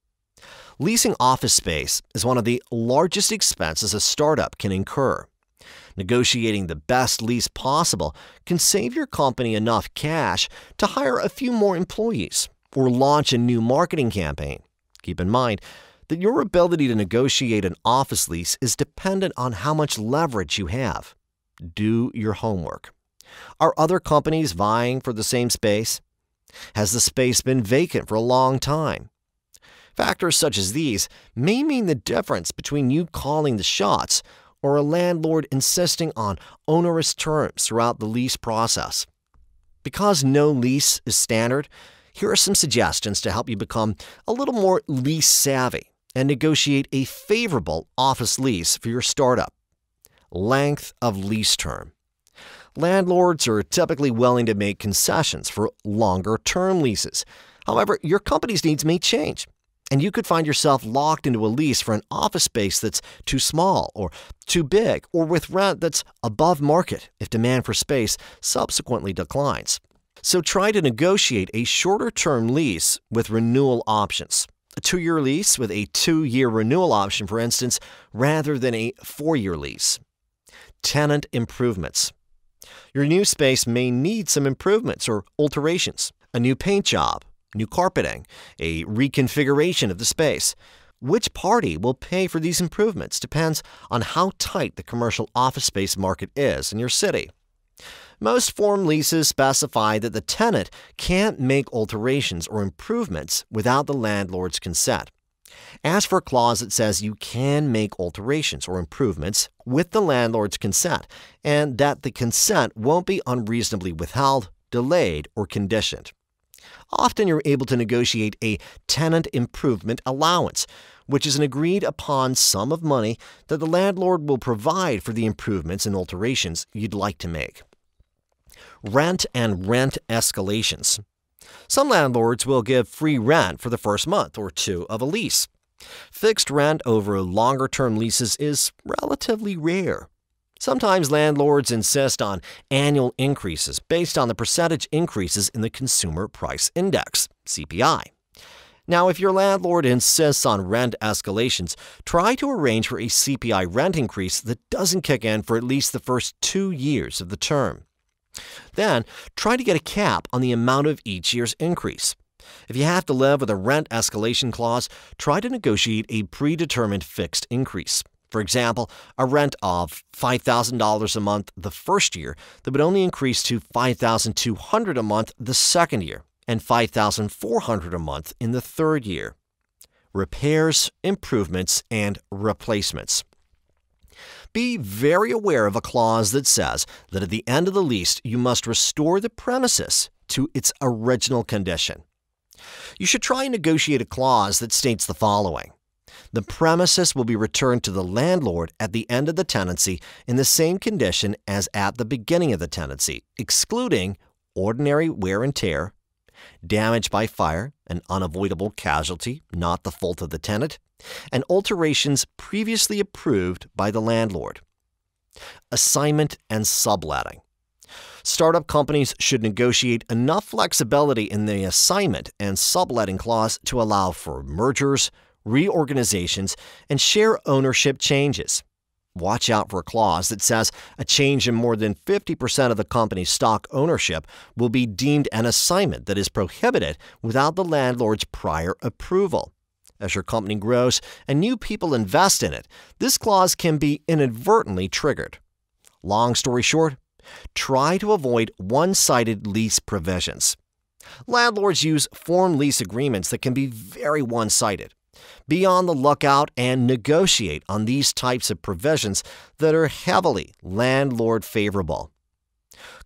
Leasing office space is one of the largest expenses a startup can incur. Negotiating the best lease possible can save your company enough cash to hire a few more employees or launch a new marketing campaign. Keep in mind that your ability to negotiate an office lease is dependent on how much leverage you have. Do your homework. Are other companies vying for the same space? Has the space been vacant for a long time? Factors such as these may mean the difference between you calling the shots or a landlord insisting on onerous terms throughout the lease process. Because no lease is standard, here are some suggestions to help you become a little more lease savvy and negotiate a favorable office lease for your startup. Length of lease term. Landlords are typically willing to make concessions for longer term leases. However, your company's needs may change, and you could find yourself locked into a lease for an office space that's too small or too big or with rent that's above market if demand for space subsequently declines. So try to negotiate a shorter term lease with renewal options. A two year lease with a two year renewal option, for instance, rather than a four year lease. Tenant improvements. Your new space may need some improvements or alterations a new paint job, new carpeting, a reconfiguration of the space. Which party will pay for these improvements depends on how tight the commercial office space market is in your city. Most form leases specify that the tenant can't make alterations or improvements without the landlord's consent. As for a clause that says you can make alterations or improvements with the landlord's consent, and that the consent won't be unreasonably withheld, delayed, or conditioned. Often you're able to negotiate a tenant improvement allowance, which is an agreed upon sum of money that the landlord will provide for the improvements and alterations you'd like to make rent and rent escalations. Some landlords will give free rent for the first month or two of a lease. Fixed rent over longer term leases is relatively rare. Sometimes landlords insist on annual increases based on the percentage increases in the Consumer Price Index, CPI. Now, if your landlord insists on rent escalations, try to arrange for a CPI rent increase that doesn't kick in for at least the first two years of the term. Then try to get a cap on the amount of each year's increase. If you have to live with a rent escalation clause, try to negotiate a predetermined fixed increase. For example, a rent of $5,000 a month the first year that would only increase to $5,200 a month the second year and $5,400 a month in the third year. Repairs, improvements, and replacements be very aware of a clause that says that at the end of the lease, you must restore the premises to its original condition. You should try and negotiate a clause that states the following. The premises will be returned to the landlord at the end of the tenancy in the same condition as at the beginning of the tenancy, excluding ordinary wear and tear, damage by fire, an unavoidable casualty, not the fault of the tenant, and alterations previously approved by the landlord. Assignment and subletting. Startup companies should negotiate enough flexibility in the assignment and subletting clause to allow for mergers, reorganizations, and share ownership changes. Watch out for a clause that says a change in more than 50% of the company's stock ownership will be deemed an assignment that is prohibited without the landlord's prior approval as your company grows and new people invest in it, this clause can be inadvertently triggered. Long story short, try to avoid one sided lease provisions. Landlords use form lease agreements that can be very one sided. Be on the lookout and negotiate on these types of provisions that are heavily landlord favorable.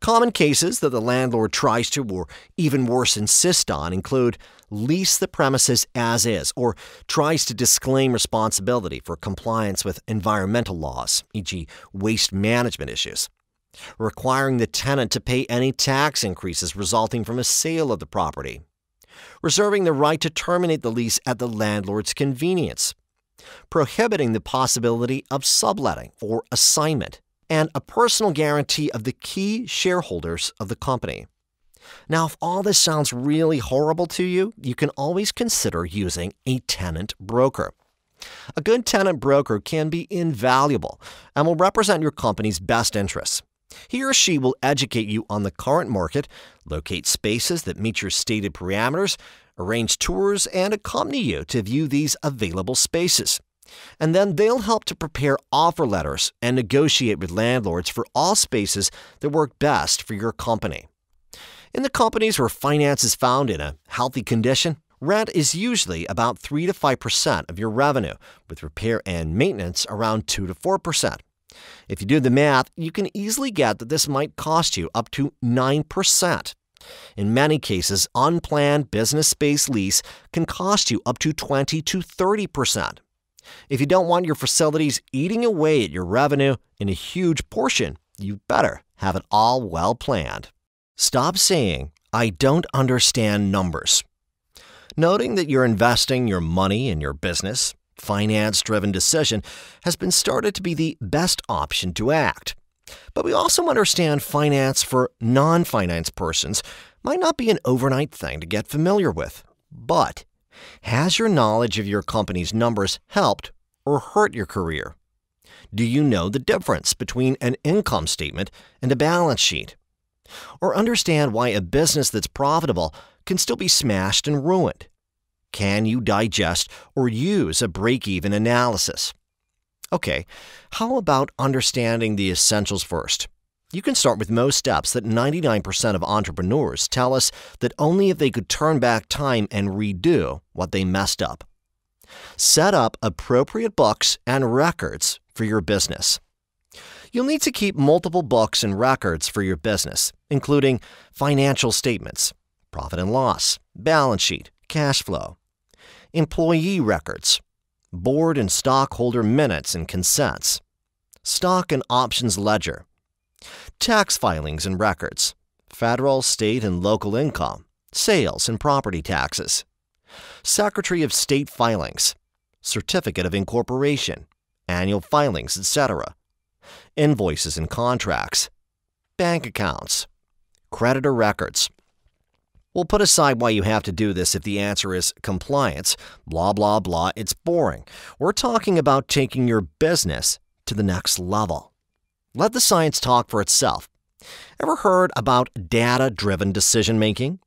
Common cases that the landlord tries to, or even worse, insist on include lease the premises as is or tries to disclaim responsibility for compliance with environmental laws, e.g., waste management issues, requiring the tenant to pay any tax increases resulting from a sale of the property, reserving the right to terminate the lease at the landlord's convenience, prohibiting the possibility of subletting or assignment, and a personal guarantee of the key shareholders of the company. Now, if all this sounds really horrible to you, you can always consider using a tenant broker. A good tenant broker can be invaluable and will represent your company's best interests. He or she will educate you on the current market, locate spaces that meet your stated parameters, arrange tours, and accompany you to view these available spaces. And then they'll help to prepare offer letters and negotiate with landlords for all spaces that work best for your company. In the companies where finance is found in a healthy condition, rent is usually about 3 to 5% of your revenue, with repair and maintenance around 2 to 4%. If you do the math, you can easily get that this might cost you up to 9%. In many cases, unplanned business space lease can cost you up to 20 to 30%. If you don't want your facilities eating away at your revenue in a huge portion, you better have it all well planned. Stop saying, I don't understand numbers. Noting that you're investing your money in your business, finance driven decision has been started to be the best option to act. But we also understand finance for non finance persons might not be an overnight thing to get familiar with. But has your knowledge of your company's numbers helped or hurt your career? Do you know the difference between an income statement and a balance sheet? Or understand why a business that's profitable can still be smashed and ruined? Can you digest or use a break even analysis? Okay, how about understanding the essentials first? You can start with most steps that 99% of entrepreneurs tell us that only if they could turn back time and redo what they messed up. Set up appropriate books and records for your business. You'll need to keep multiple books and records for your business, including financial statements, profit and loss, balance sheet, cash flow, employee records, board and stockholder minutes and consents, stock and options ledger, tax filings and records, federal, state, and local income, sales and property taxes, Secretary of State filings, Certificate of Incorporation, annual filings, etc., invoices and contracts, bank accounts, creditor records. We'll put aside why you have to do this if the answer is compliance, blah, blah, blah, it's boring. We're talking about taking your business to the next level. Let the science talk for itself. Ever heard about data driven decision making?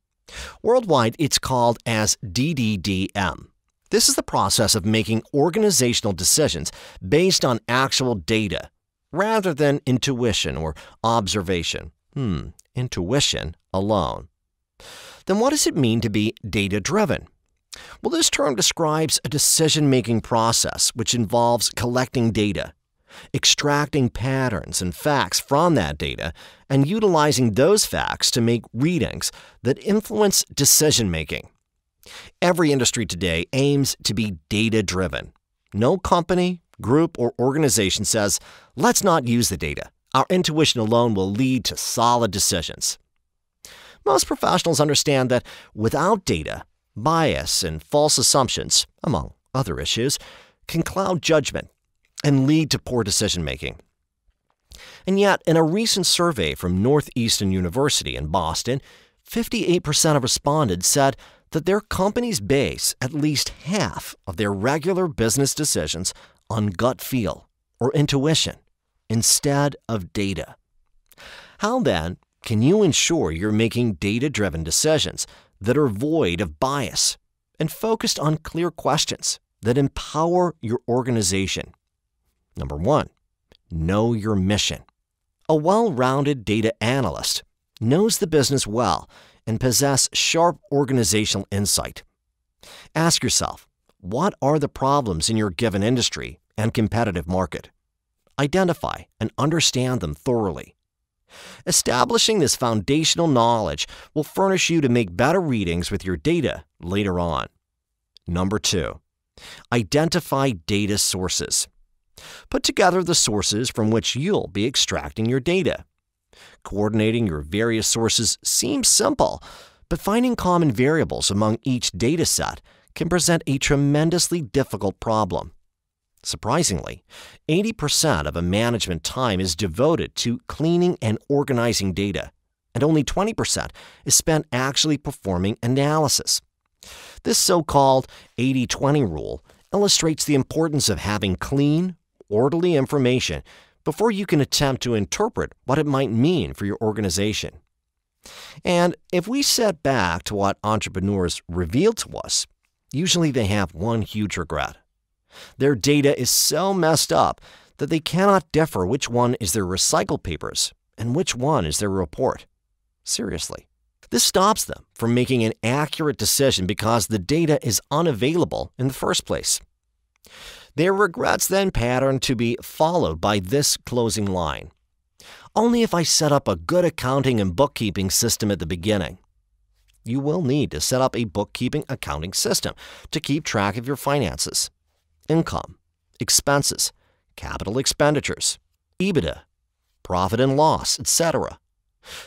Worldwide, it's called as DDDM. This is the process of making organizational decisions based on actual data rather than intuition or observation. Hmm, intuition alone. Then what does it mean to be data driven? Well, this term describes a decision making process which involves collecting data, extracting patterns and facts from that data, and utilizing those facts to make readings that influence decision making. Every industry today aims to be data driven. No company, group, or organization says, let's not use the data. Our intuition alone will lead to solid decisions. Most professionals understand that without data, bias and false assumptions, among other issues, can cloud judgment and lead to poor decision making. And yet, in a recent survey from Northeastern University in Boston, 58% of respondents said that their companies base at least half of their regular business decisions on gut feel or intuition instead of data. How then can you ensure you're making data driven decisions that are void of bias and focused on clear questions that empower your organization? Number one, know your mission. A well rounded data analyst knows the business well and possess sharp organizational insight. Ask yourself, what are the problems in your given industry and competitive market. Identify and understand them thoroughly. Establishing this foundational knowledge will furnish you to make better readings with your data later on. Number two, identify data sources. Put together the sources from which you'll be extracting your data. Coordinating your various sources seems simple, but finding common variables among each data set can present a tremendously difficult problem. Surprisingly, 80% of a management time is devoted to cleaning and organizing data, and only 20% is spent actually performing analysis. This so called 80 20 rule illustrates the importance of having clean, orderly information before you can attempt to interpret what it might mean for your organization. And if we set back to what entrepreneurs reveal to us, usually they have one huge regret their data is so messed up that they cannot differ which one is their recycled papers and which one is their report. Seriously. This stops them from making an accurate decision because the data is unavailable in the first place. Their regrets then pattern to be followed by this closing line. Only if I set up a good accounting and bookkeeping system at the beginning. You will need to set up a bookkeeping accounting system to keep track of your finances income, expenses, capital expenditures, EBITDA, profit and loss, etc.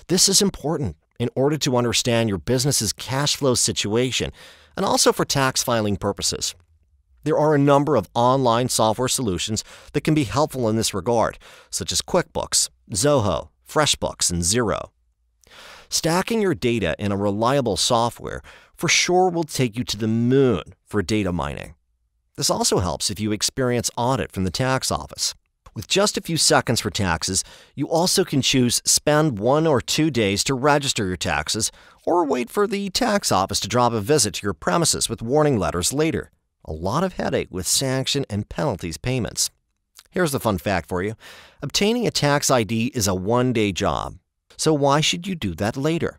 This is important in order to understand your business's cash flow situation and also for tax filing purposes. There are a number of online software solutions that can be helpful in this regard, such as QuickBooks, Zoho, FreshBooks, and Xero. Stacking your data in a reliable software for sure will take you to the moon for data mining. This also helps if you experience audit from the tax office. With just a few seconds for taxes, you also can choose spend one or two days to register your taxes or wait for the tax office to drop a visit to your premises with warning letters later. A lot of headache with sanction and penalties payments. Here's the fun fact for you obtaining a tax ID is a one day job, so why should you do that later?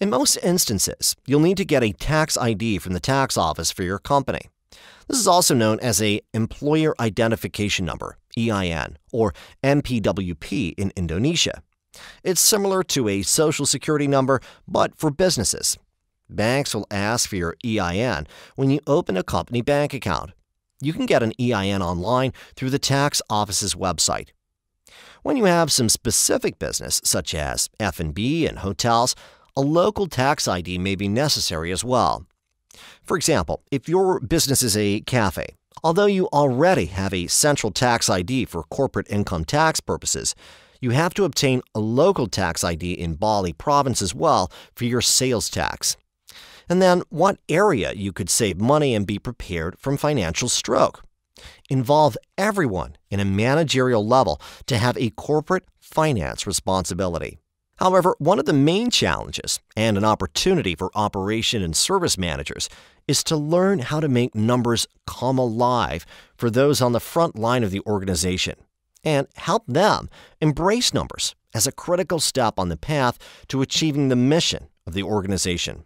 In most instances, you'll need to get a tax ID from the tax office for your company. This is also known as a Employer Identification Number, EIN, or MPWP in Indonesia. It's similar to a social security number, but for businesses. Banks will ask for your EIN when you open a company bank account. You can get an EIN online through the tax office's website. When you have some specific business, such as F&B and hotels, a local tax ID may be necessary as well. For example, if your business is a cafe, although you already have a central tax ID for corporate income tax purposes, you have to obtain a local tax ID in Bali province as well for your sales tax. And then what area you could save money and be prepared from financial stroke. Involve everyone in a managerial level to have a corporate finance responsibility. However, one of the main challenges and an opportunity for operation and service managers is to learn how to make numbers come alive for those on the front line of the organization and help them embrace numbers as a critical step on the path to achieving the mission of the organization.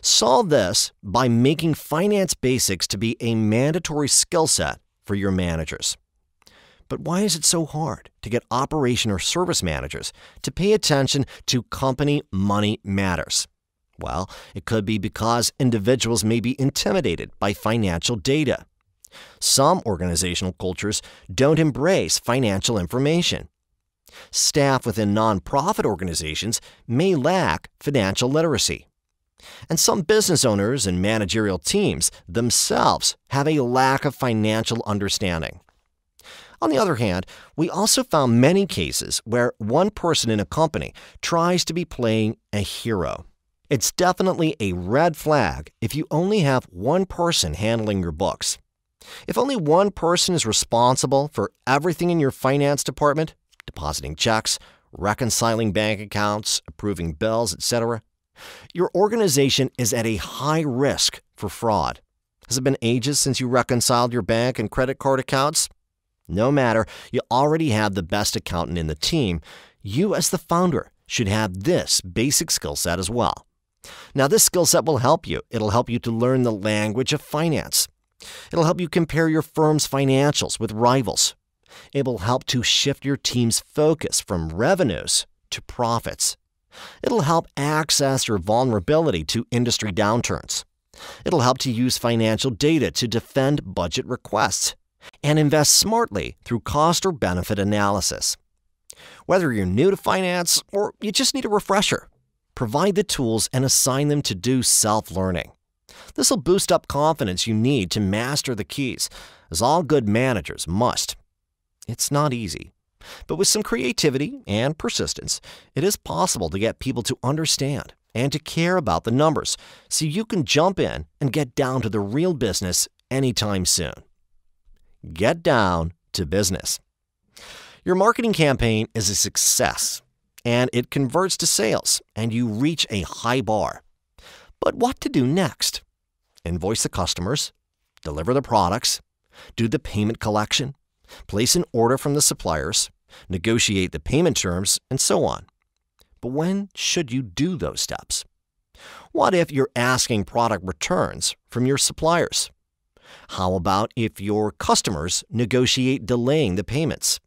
Solve this by making finance basics to be a mandatory skill set for your managers. But why is it so hard? to get operation or service managers to pay attention to company money matters. Well, it could be because individuals may be intimidated by financial data. Some organizational cultures don't embrace financial information. Staff within nonprofit organizations may lack financial literacy. And some business owners and managerial teams themselves have a lack of financial understanding. On the other hand, we also found many cases where one person in a company tries to be playing a hero. It's definitely a red flag if you only have one person handling your books. If only one person is responsible for everything in your finance department depositing checks, reconciling bank accounts, approving bills, etc. Your organization is at a high risk for fraud. Has it been ages since you reconciled your bank and credit card accounts? No matter, you already have the best accountant in the team. You, as the founder, should have this basic skill set as well. Now, this skill set will help you. It'll help you to learn the language of finance. It'll help you compare your firm's financials with rivals. It will help to shift your team's focus from revenues to profits. It'll help access your vulnerability to industry downturns. It'll help to use financial data to defend budget requests and invest smartly through cost or benefit analysis. Whether you're new to finance or you just need a refresher, provide the tools and assign them to do self learning. This will boost up confidence you need to master the keys, as all good managers must. It's not easy, but with some creativity and persistence, it is possible to get people to understand and to care about the numbers so you can jump in and get down to the real business anytime soon. Get down to business. Your marketing campaign is a success and it converts to sales and you reach a high bar. But what to do next? Invoice the customers, deliver the products, do the payment collection, place an order from the suppliers, negotiate the payment terms, and so on. But when should you do those steps? What if you're asking product returns from your suppliers? How about if your customers negotiate delaying the payments?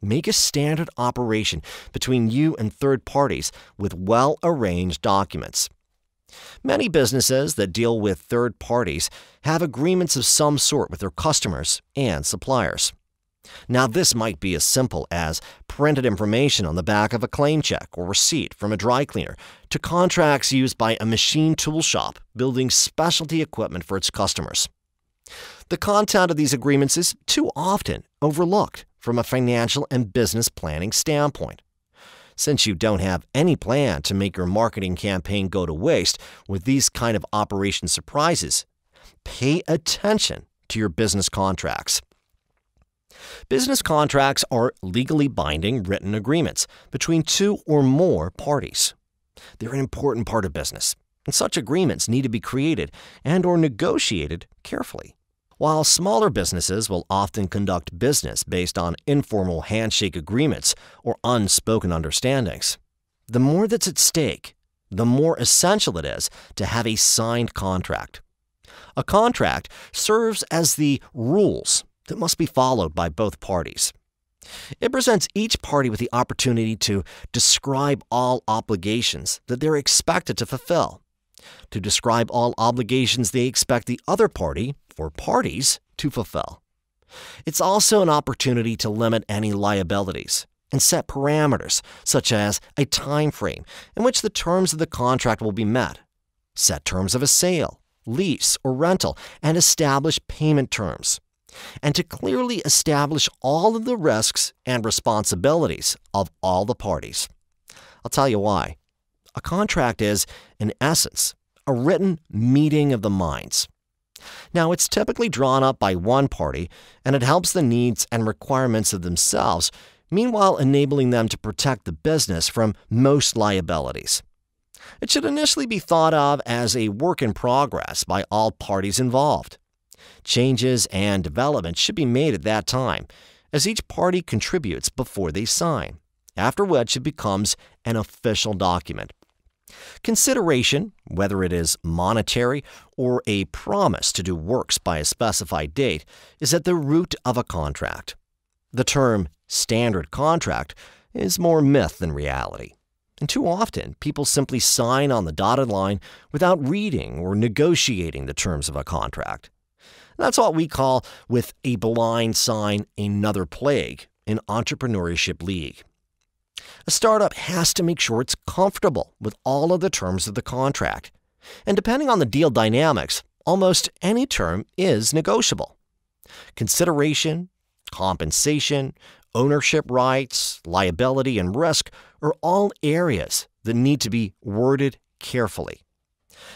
Make a standard operation between you and third parties with well arranged documents. Many businesses that deal with third parties have agreements of some sort with their customers and suppliers. Now, this might be as simple as printed information on the back of a claim check or receipt from a dry cleaner to contracts used by a machine tool shop building specialty equipment for its customers. The content of these agreements is too often overlooked from a financial and business planning standpoint. Since you don't have any plan to make your marketing campaign go to waste with these kind of operation surprises, pay attention to your business contracts. Business contracts are legally binding written agreements between two or more parties. They're an important part of business, and such agreements need to be created and or negotiated carefully. While smaller businesses will often conduct business based on informal handshake agreements or unspoken understandings, the more that's at stake, the more essential it is to have a signed contract. A contract serves as the rules that must be followed by both parties. It presents each party with the opportunity to describe all obligations that they're expected to fulfill to describe all obligations they expect the other party or parties to fulfill. It's also an opportunity to limit any liabilities and set parameters such as a time frame in which the terms of the contract will be met, set terms of a sale, lease, or rental, and establish payment terms. And to clearly establish all of the risks and responsibilities of all the parties. I'll tell you why. A contract is, in essence, a written meeting of the minds. Now, it's typically drawn up by one party, and it helps the needs and requirements of themselves, meanwhile, enabling them to protect the business from most liabilities. It should initially be thought of as a work in progress by all parties involved. Changes and developments should be made at that time, as each party contributes before they sign, after which it becomes an official document. Consideration, whether it is monetary or a promise to do works by a specified date, is at the root of a contract. The term standard contract is more myth than reality. And too often, people simply sign on the dotted line without reading or negotiating the terms of a contract. That's what we call, with a blind sign, another plague in entrepreneurship league a startup has to make sure it's comfortable with all of the terms of the contract. And depending on the deal dynamics, almost any term is negotiable. Consideration, compensation, ownership rights, liability, and risk are all areas that need to be worded carefully.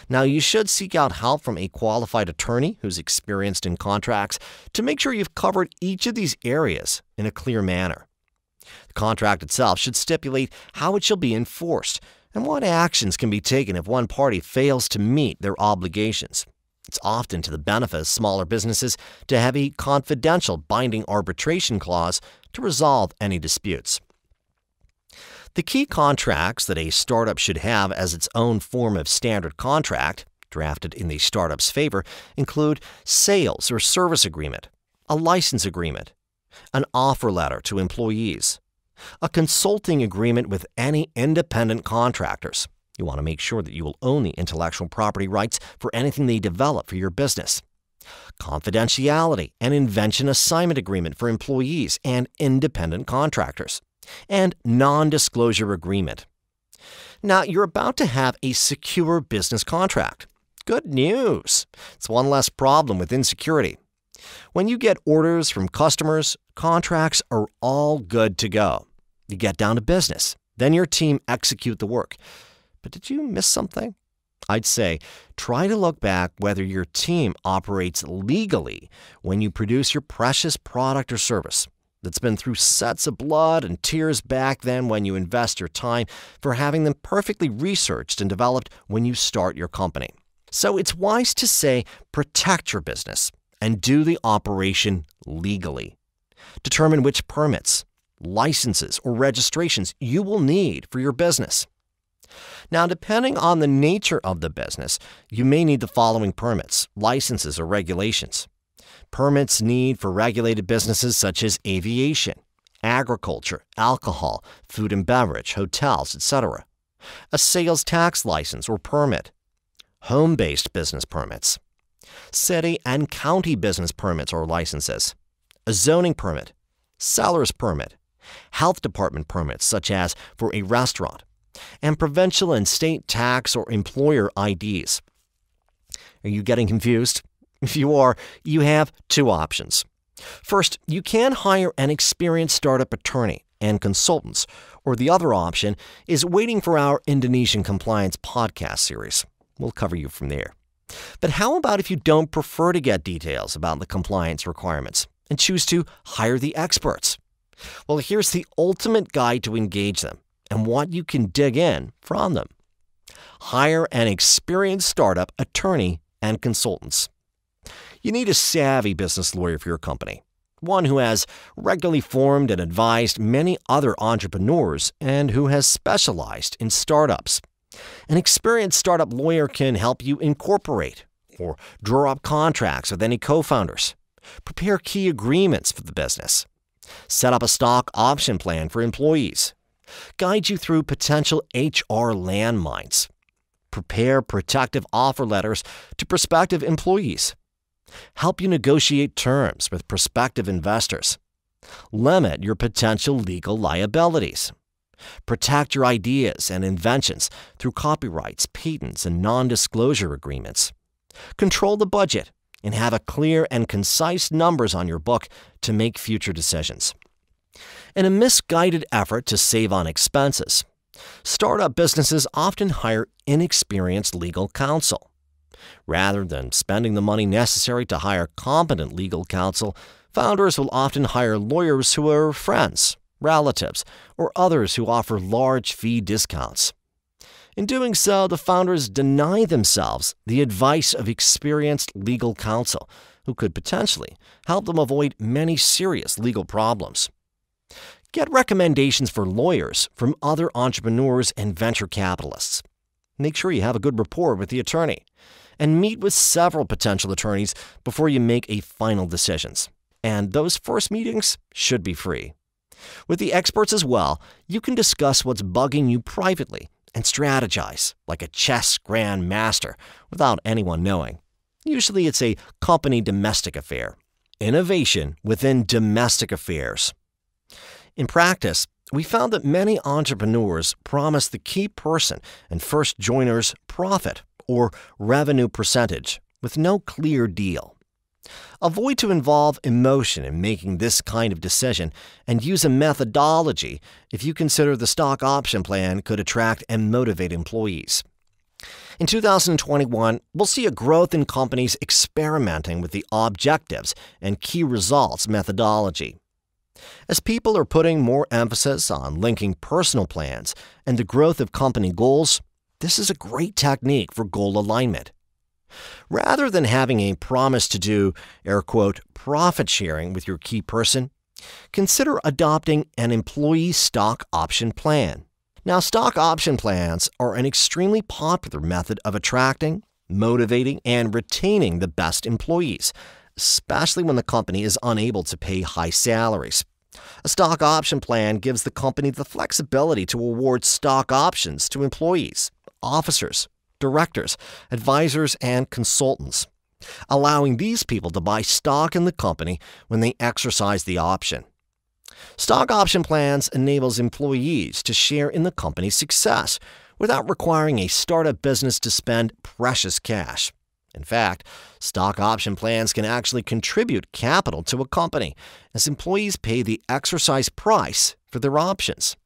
Now, you should seek out help from a qualified attorney who's experienced in contracts to make sure you've covered each of these areas in a clear manner. The contract itself should stipulate how it shall be enforced and what actions can be taken if one party fails to meet their obligations. It's often to the benefit of smaller businesses to have a confidential binding arbitration clause to resolve any disputes. The key contracts that a startup should have as its own form of standard contract, drafted in the startup's favor, include sales or service agreement, a license agreement, an offer letter to employees, a consulting agreement with any independent contractors. You want to make sure that you will own the intellectual property rights for anything they develop for your business. Confidentiality and invention assignment agreement for employees and independent contractors. And non disclosure agreement. Now, you're about to have a secure business contract. Good news! It's one less problem with insecurity. When you get orders from customers, contracts are all good to go. You get down to business, then your team execute the work. But did you miss something? I'd say try to look back whether your team operates legally when you produce your precious product or service that's been through sets of blood and tears back then when you invest your time for having them perfectly researched and developed when you start your company. So it's wise to say protect your business and do the operation legally. Determine which permits, licenses, or registrations you will need for your business. Now, depending on the nature of the business, you may need the following permits, licenses, or regulations. Permits need for regulated businesses such as aviation, agriculture, alcohol, food and beverage, hotels, etc. A sales tax license or permit. Home based business permits city and county business permits or licenses, a zoning permit, seller's permit, health department permits such as for a restaurant, and provincial and state tax or employer IDs. Are you getting confused? [laughs] If you are, you have two options. First, you can hire an experienced startup attorney and consultants, or the other option is waiting for our Indonesian compliance podcast series. We'll cover you from there. But how about if you don't prefer to get details about the compliance requirements and choose to hire the experts? Well, here's the ultimate guide to engage them and what you can dig in from them. Hire an experienced startup attorney and consultants. You need a savvy business lawyer for your company, one who has regularly formed and advised many other entrepreneurs and who has specialized in startups. An experienced startup lawyer can help you incorporate or draw up contracts with any co founders, prepare key agreements for the business, set up a stock option plan for employees, guide you through potential HR landmines, prepare protective offer letters to prospective employees, help you negotiate terms with prospective investors, limit your potential legal liabilities Protect your ideas and inventions through copyrights, patents, and non disclosure agreements. Control the budget and have a clear and concise numbers on your book to make future decisions. In a misguided effort to save on expenses, startup businesses often hire inexperienced legal counsel. Rather than spending the money necessary to hire competent legal counsel, founders will often hire lawyers who are friends relatives, or others who offer large fee discounts. In doing so, the founders deny themselves the advice of experienced legal counsel who could potentially help them avoid many serious legal problems. Get recommendations for lawyers from other entrepreneurs and venture capitalists. Make sure you have a good rapport with the attorney and meet with several potential attorneys before you make a final decisions. And those first meetings should be free. With the experts as well, you can discuss what's bugging you privately and strategize like a chess grandmaster without anyone knowing. Usually it's a company domestic affair. Innovation within domestic affairs. In practice, we found that many entrepreneurs promise the key person and first joiners profit or revenue percentage with no clear deal. Avoid to involve emotion in making this kind of decision and use a methodology if you consider the stock option plan could attract and motivate employees. In 2021, we'll see a growth in companies experimenting with the objectives and key results methodology. As people are putting more emphasis on linking personal plans and the growth of company goals, this is a great technique for goal alignment. Rather than having a promise to do, air quote, profit sharing with your key person, consider adopting an employee stock option plan. Now, stock option plans are an extremely popular method of attracting, motivating, and retaining the best employees, especially when the company is unable to pay high salaries. A stock option plan gives the company the flexibility to award stock options to employees, officers, directors, advisors, and consultants, allowing these people to buy stock in the company when they exercise the option. Stock option plans enables employees to share in the company's success without requiring a startup business to spend precious cash. In fact, stock option plans can actually contribute capital to a company as employees pay the exercise price for their options.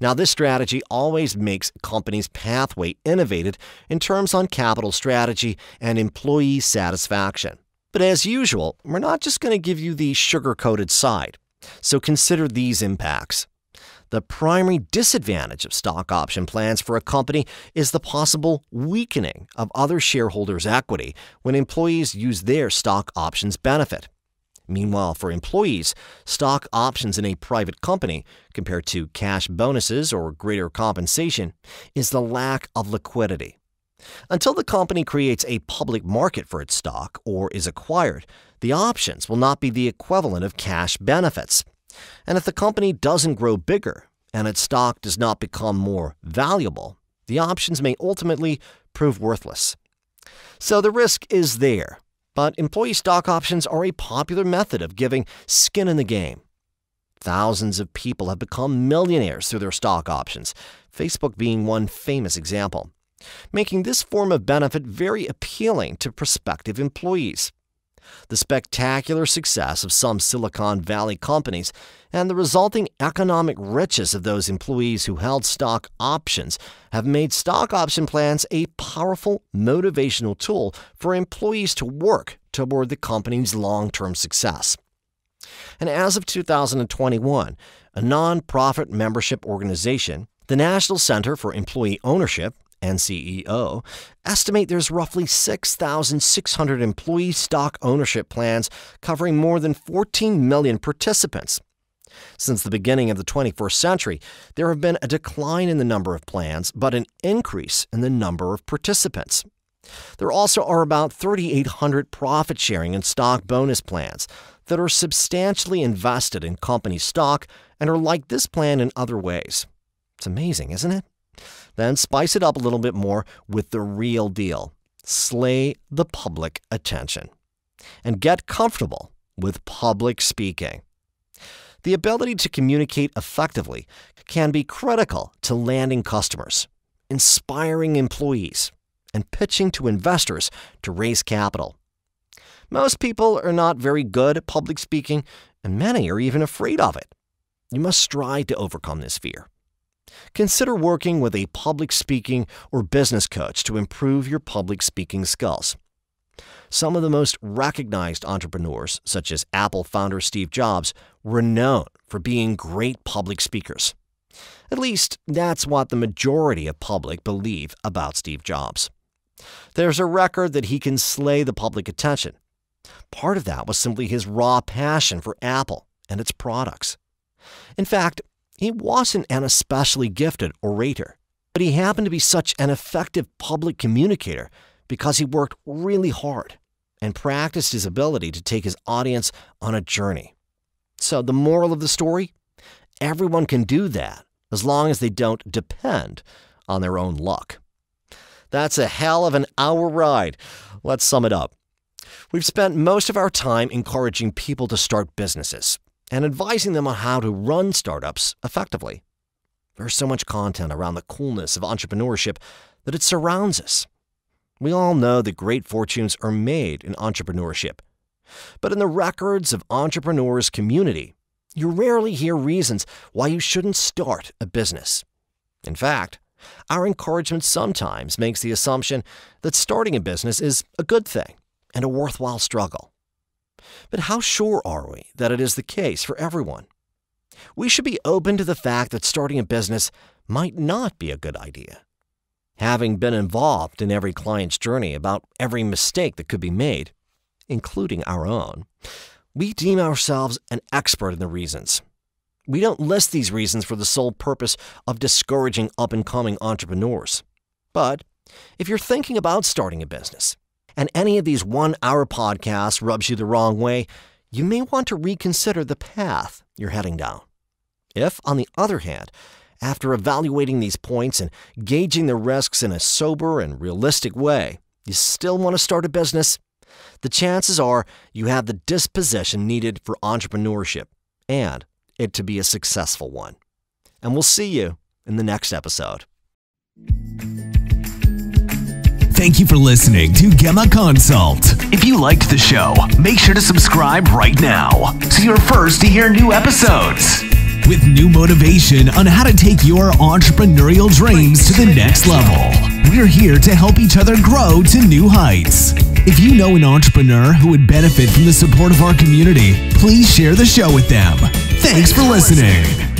Now, this strategy always makes companies' pathway innovated in terms on capital strategy and employee satisfaction. But as usual, we're not just going to give you the sugar-coated side. So consider these impacts. The primary disadvantage of stock option plans for a company is the possible weakening of other shareholders' equity when employees use their stock options benefit. Meanwhile, for employees, stock options in a private company, compared to cash bonuses or greater compensation, is the lack of liquidity. Until the company creates a public market for its stock or is acquired, the options will not be the equivalent of cash benefits. And if the company doesn't grow bigger and its stock does not become more valuable, the options may ultimately prove worthless. So the risk is there, but employee stock options are a popular method of giving skin in the game. Thousands of people have become millionaires through their stock options, Facebook being one famous example, making this form of benefit very appealing to prospective employees the spectacular success of some Silicon Valley companies, and the resulting economic riches of those employees who held stock options have made stock option plans a powerful motivational tool for employees to work toward the company's long term success. And as of 2021, a nonprofit membership organization, the National Center for Employee Ownership, and CEO, estimate there's roughly 6,600 employee stock ownership plans covering more than 14 million participants. Since the beginning of the 21st century, there have been a decline in the number of plans, but an increase in the number of participants. There also are about 3,800 profit sharing and stock bonus plans that are substantially invested in company stock and are like this plan in other ways. It's amazing, isn't it? Then spice it up a little bit more with the real deal. Slay the public attention. And get comfortable with public speaking. The ability to communicate effectively can be critical to landing customers, inspiring employees, and pitching to investors to raise capital. Most people are not very good at public speaking, and many are even afraid of it. You must strive to overcome this fear. Consider working with a public speaking or business coach to improve your public speaking skills. Some of the most recognized entrepreneurs, such as Apple founder Steve Jobs, were known for being great public speakers. At least, that's what the majority of public believe about Steve Jobs. There's a record that he can slay the public attention. Part of that was simply his raw passion for Apple and its products. In fact, he wasn't an especially gifted orator, but he happened to be such an effective public communicator because he worked really hard and practiced his ability to take his audience on a journey. So, the moral of the story? Everyone can do that as long as they don't depend on their own luck. That's a hell of an hour ride. Let's sum it up. We've spent most of our time encouraging people to start businesses, and advising them on how to run startups effectively. There's so much content around the coolness of entrepreneurship that it surrounds us. We all know that great fortunes are made in entrepreneurship. But in the records of entrepreneurs' community, you rarely hear reasons why you shouldn't start a business. In fact, our encouragement sometimes makes the assumption that starting a business is a good thing and a worthwhile struggle. But how sure are we that it is the case for everyone? We should be open to the fact that starting a business might not be a good idea. Having been involved in every client's journey about every mistake that could be made, including our own, we deem ourselves an expert in the reasons. We don't list these reasons for the sole purpose of discouraging up and coming entrepreneurs. But if you're thinking about starting a business, and any of these one hour podcasts rubs you the wrong way, you may want to reconsider the path you're heading down. If, on the other hand, after evaluating these points and gauging the risks in a sober and realistic way, you still want to start a business, the chances are you have the disposition needed for entrepreneurship and it to be a successful one. And we'll see you in the next episode. Thank you for listening to Gemma Consult. If you liked the show, make sure to subscribe right now so you're first to hear new episodes. With new motivation on how to take your entrepreneurial dreams to the next level, we're here to help each other grow to new heights. If you know an entrepreneur who would benefit from the support of our community, please share the show with them. Thanks for listening.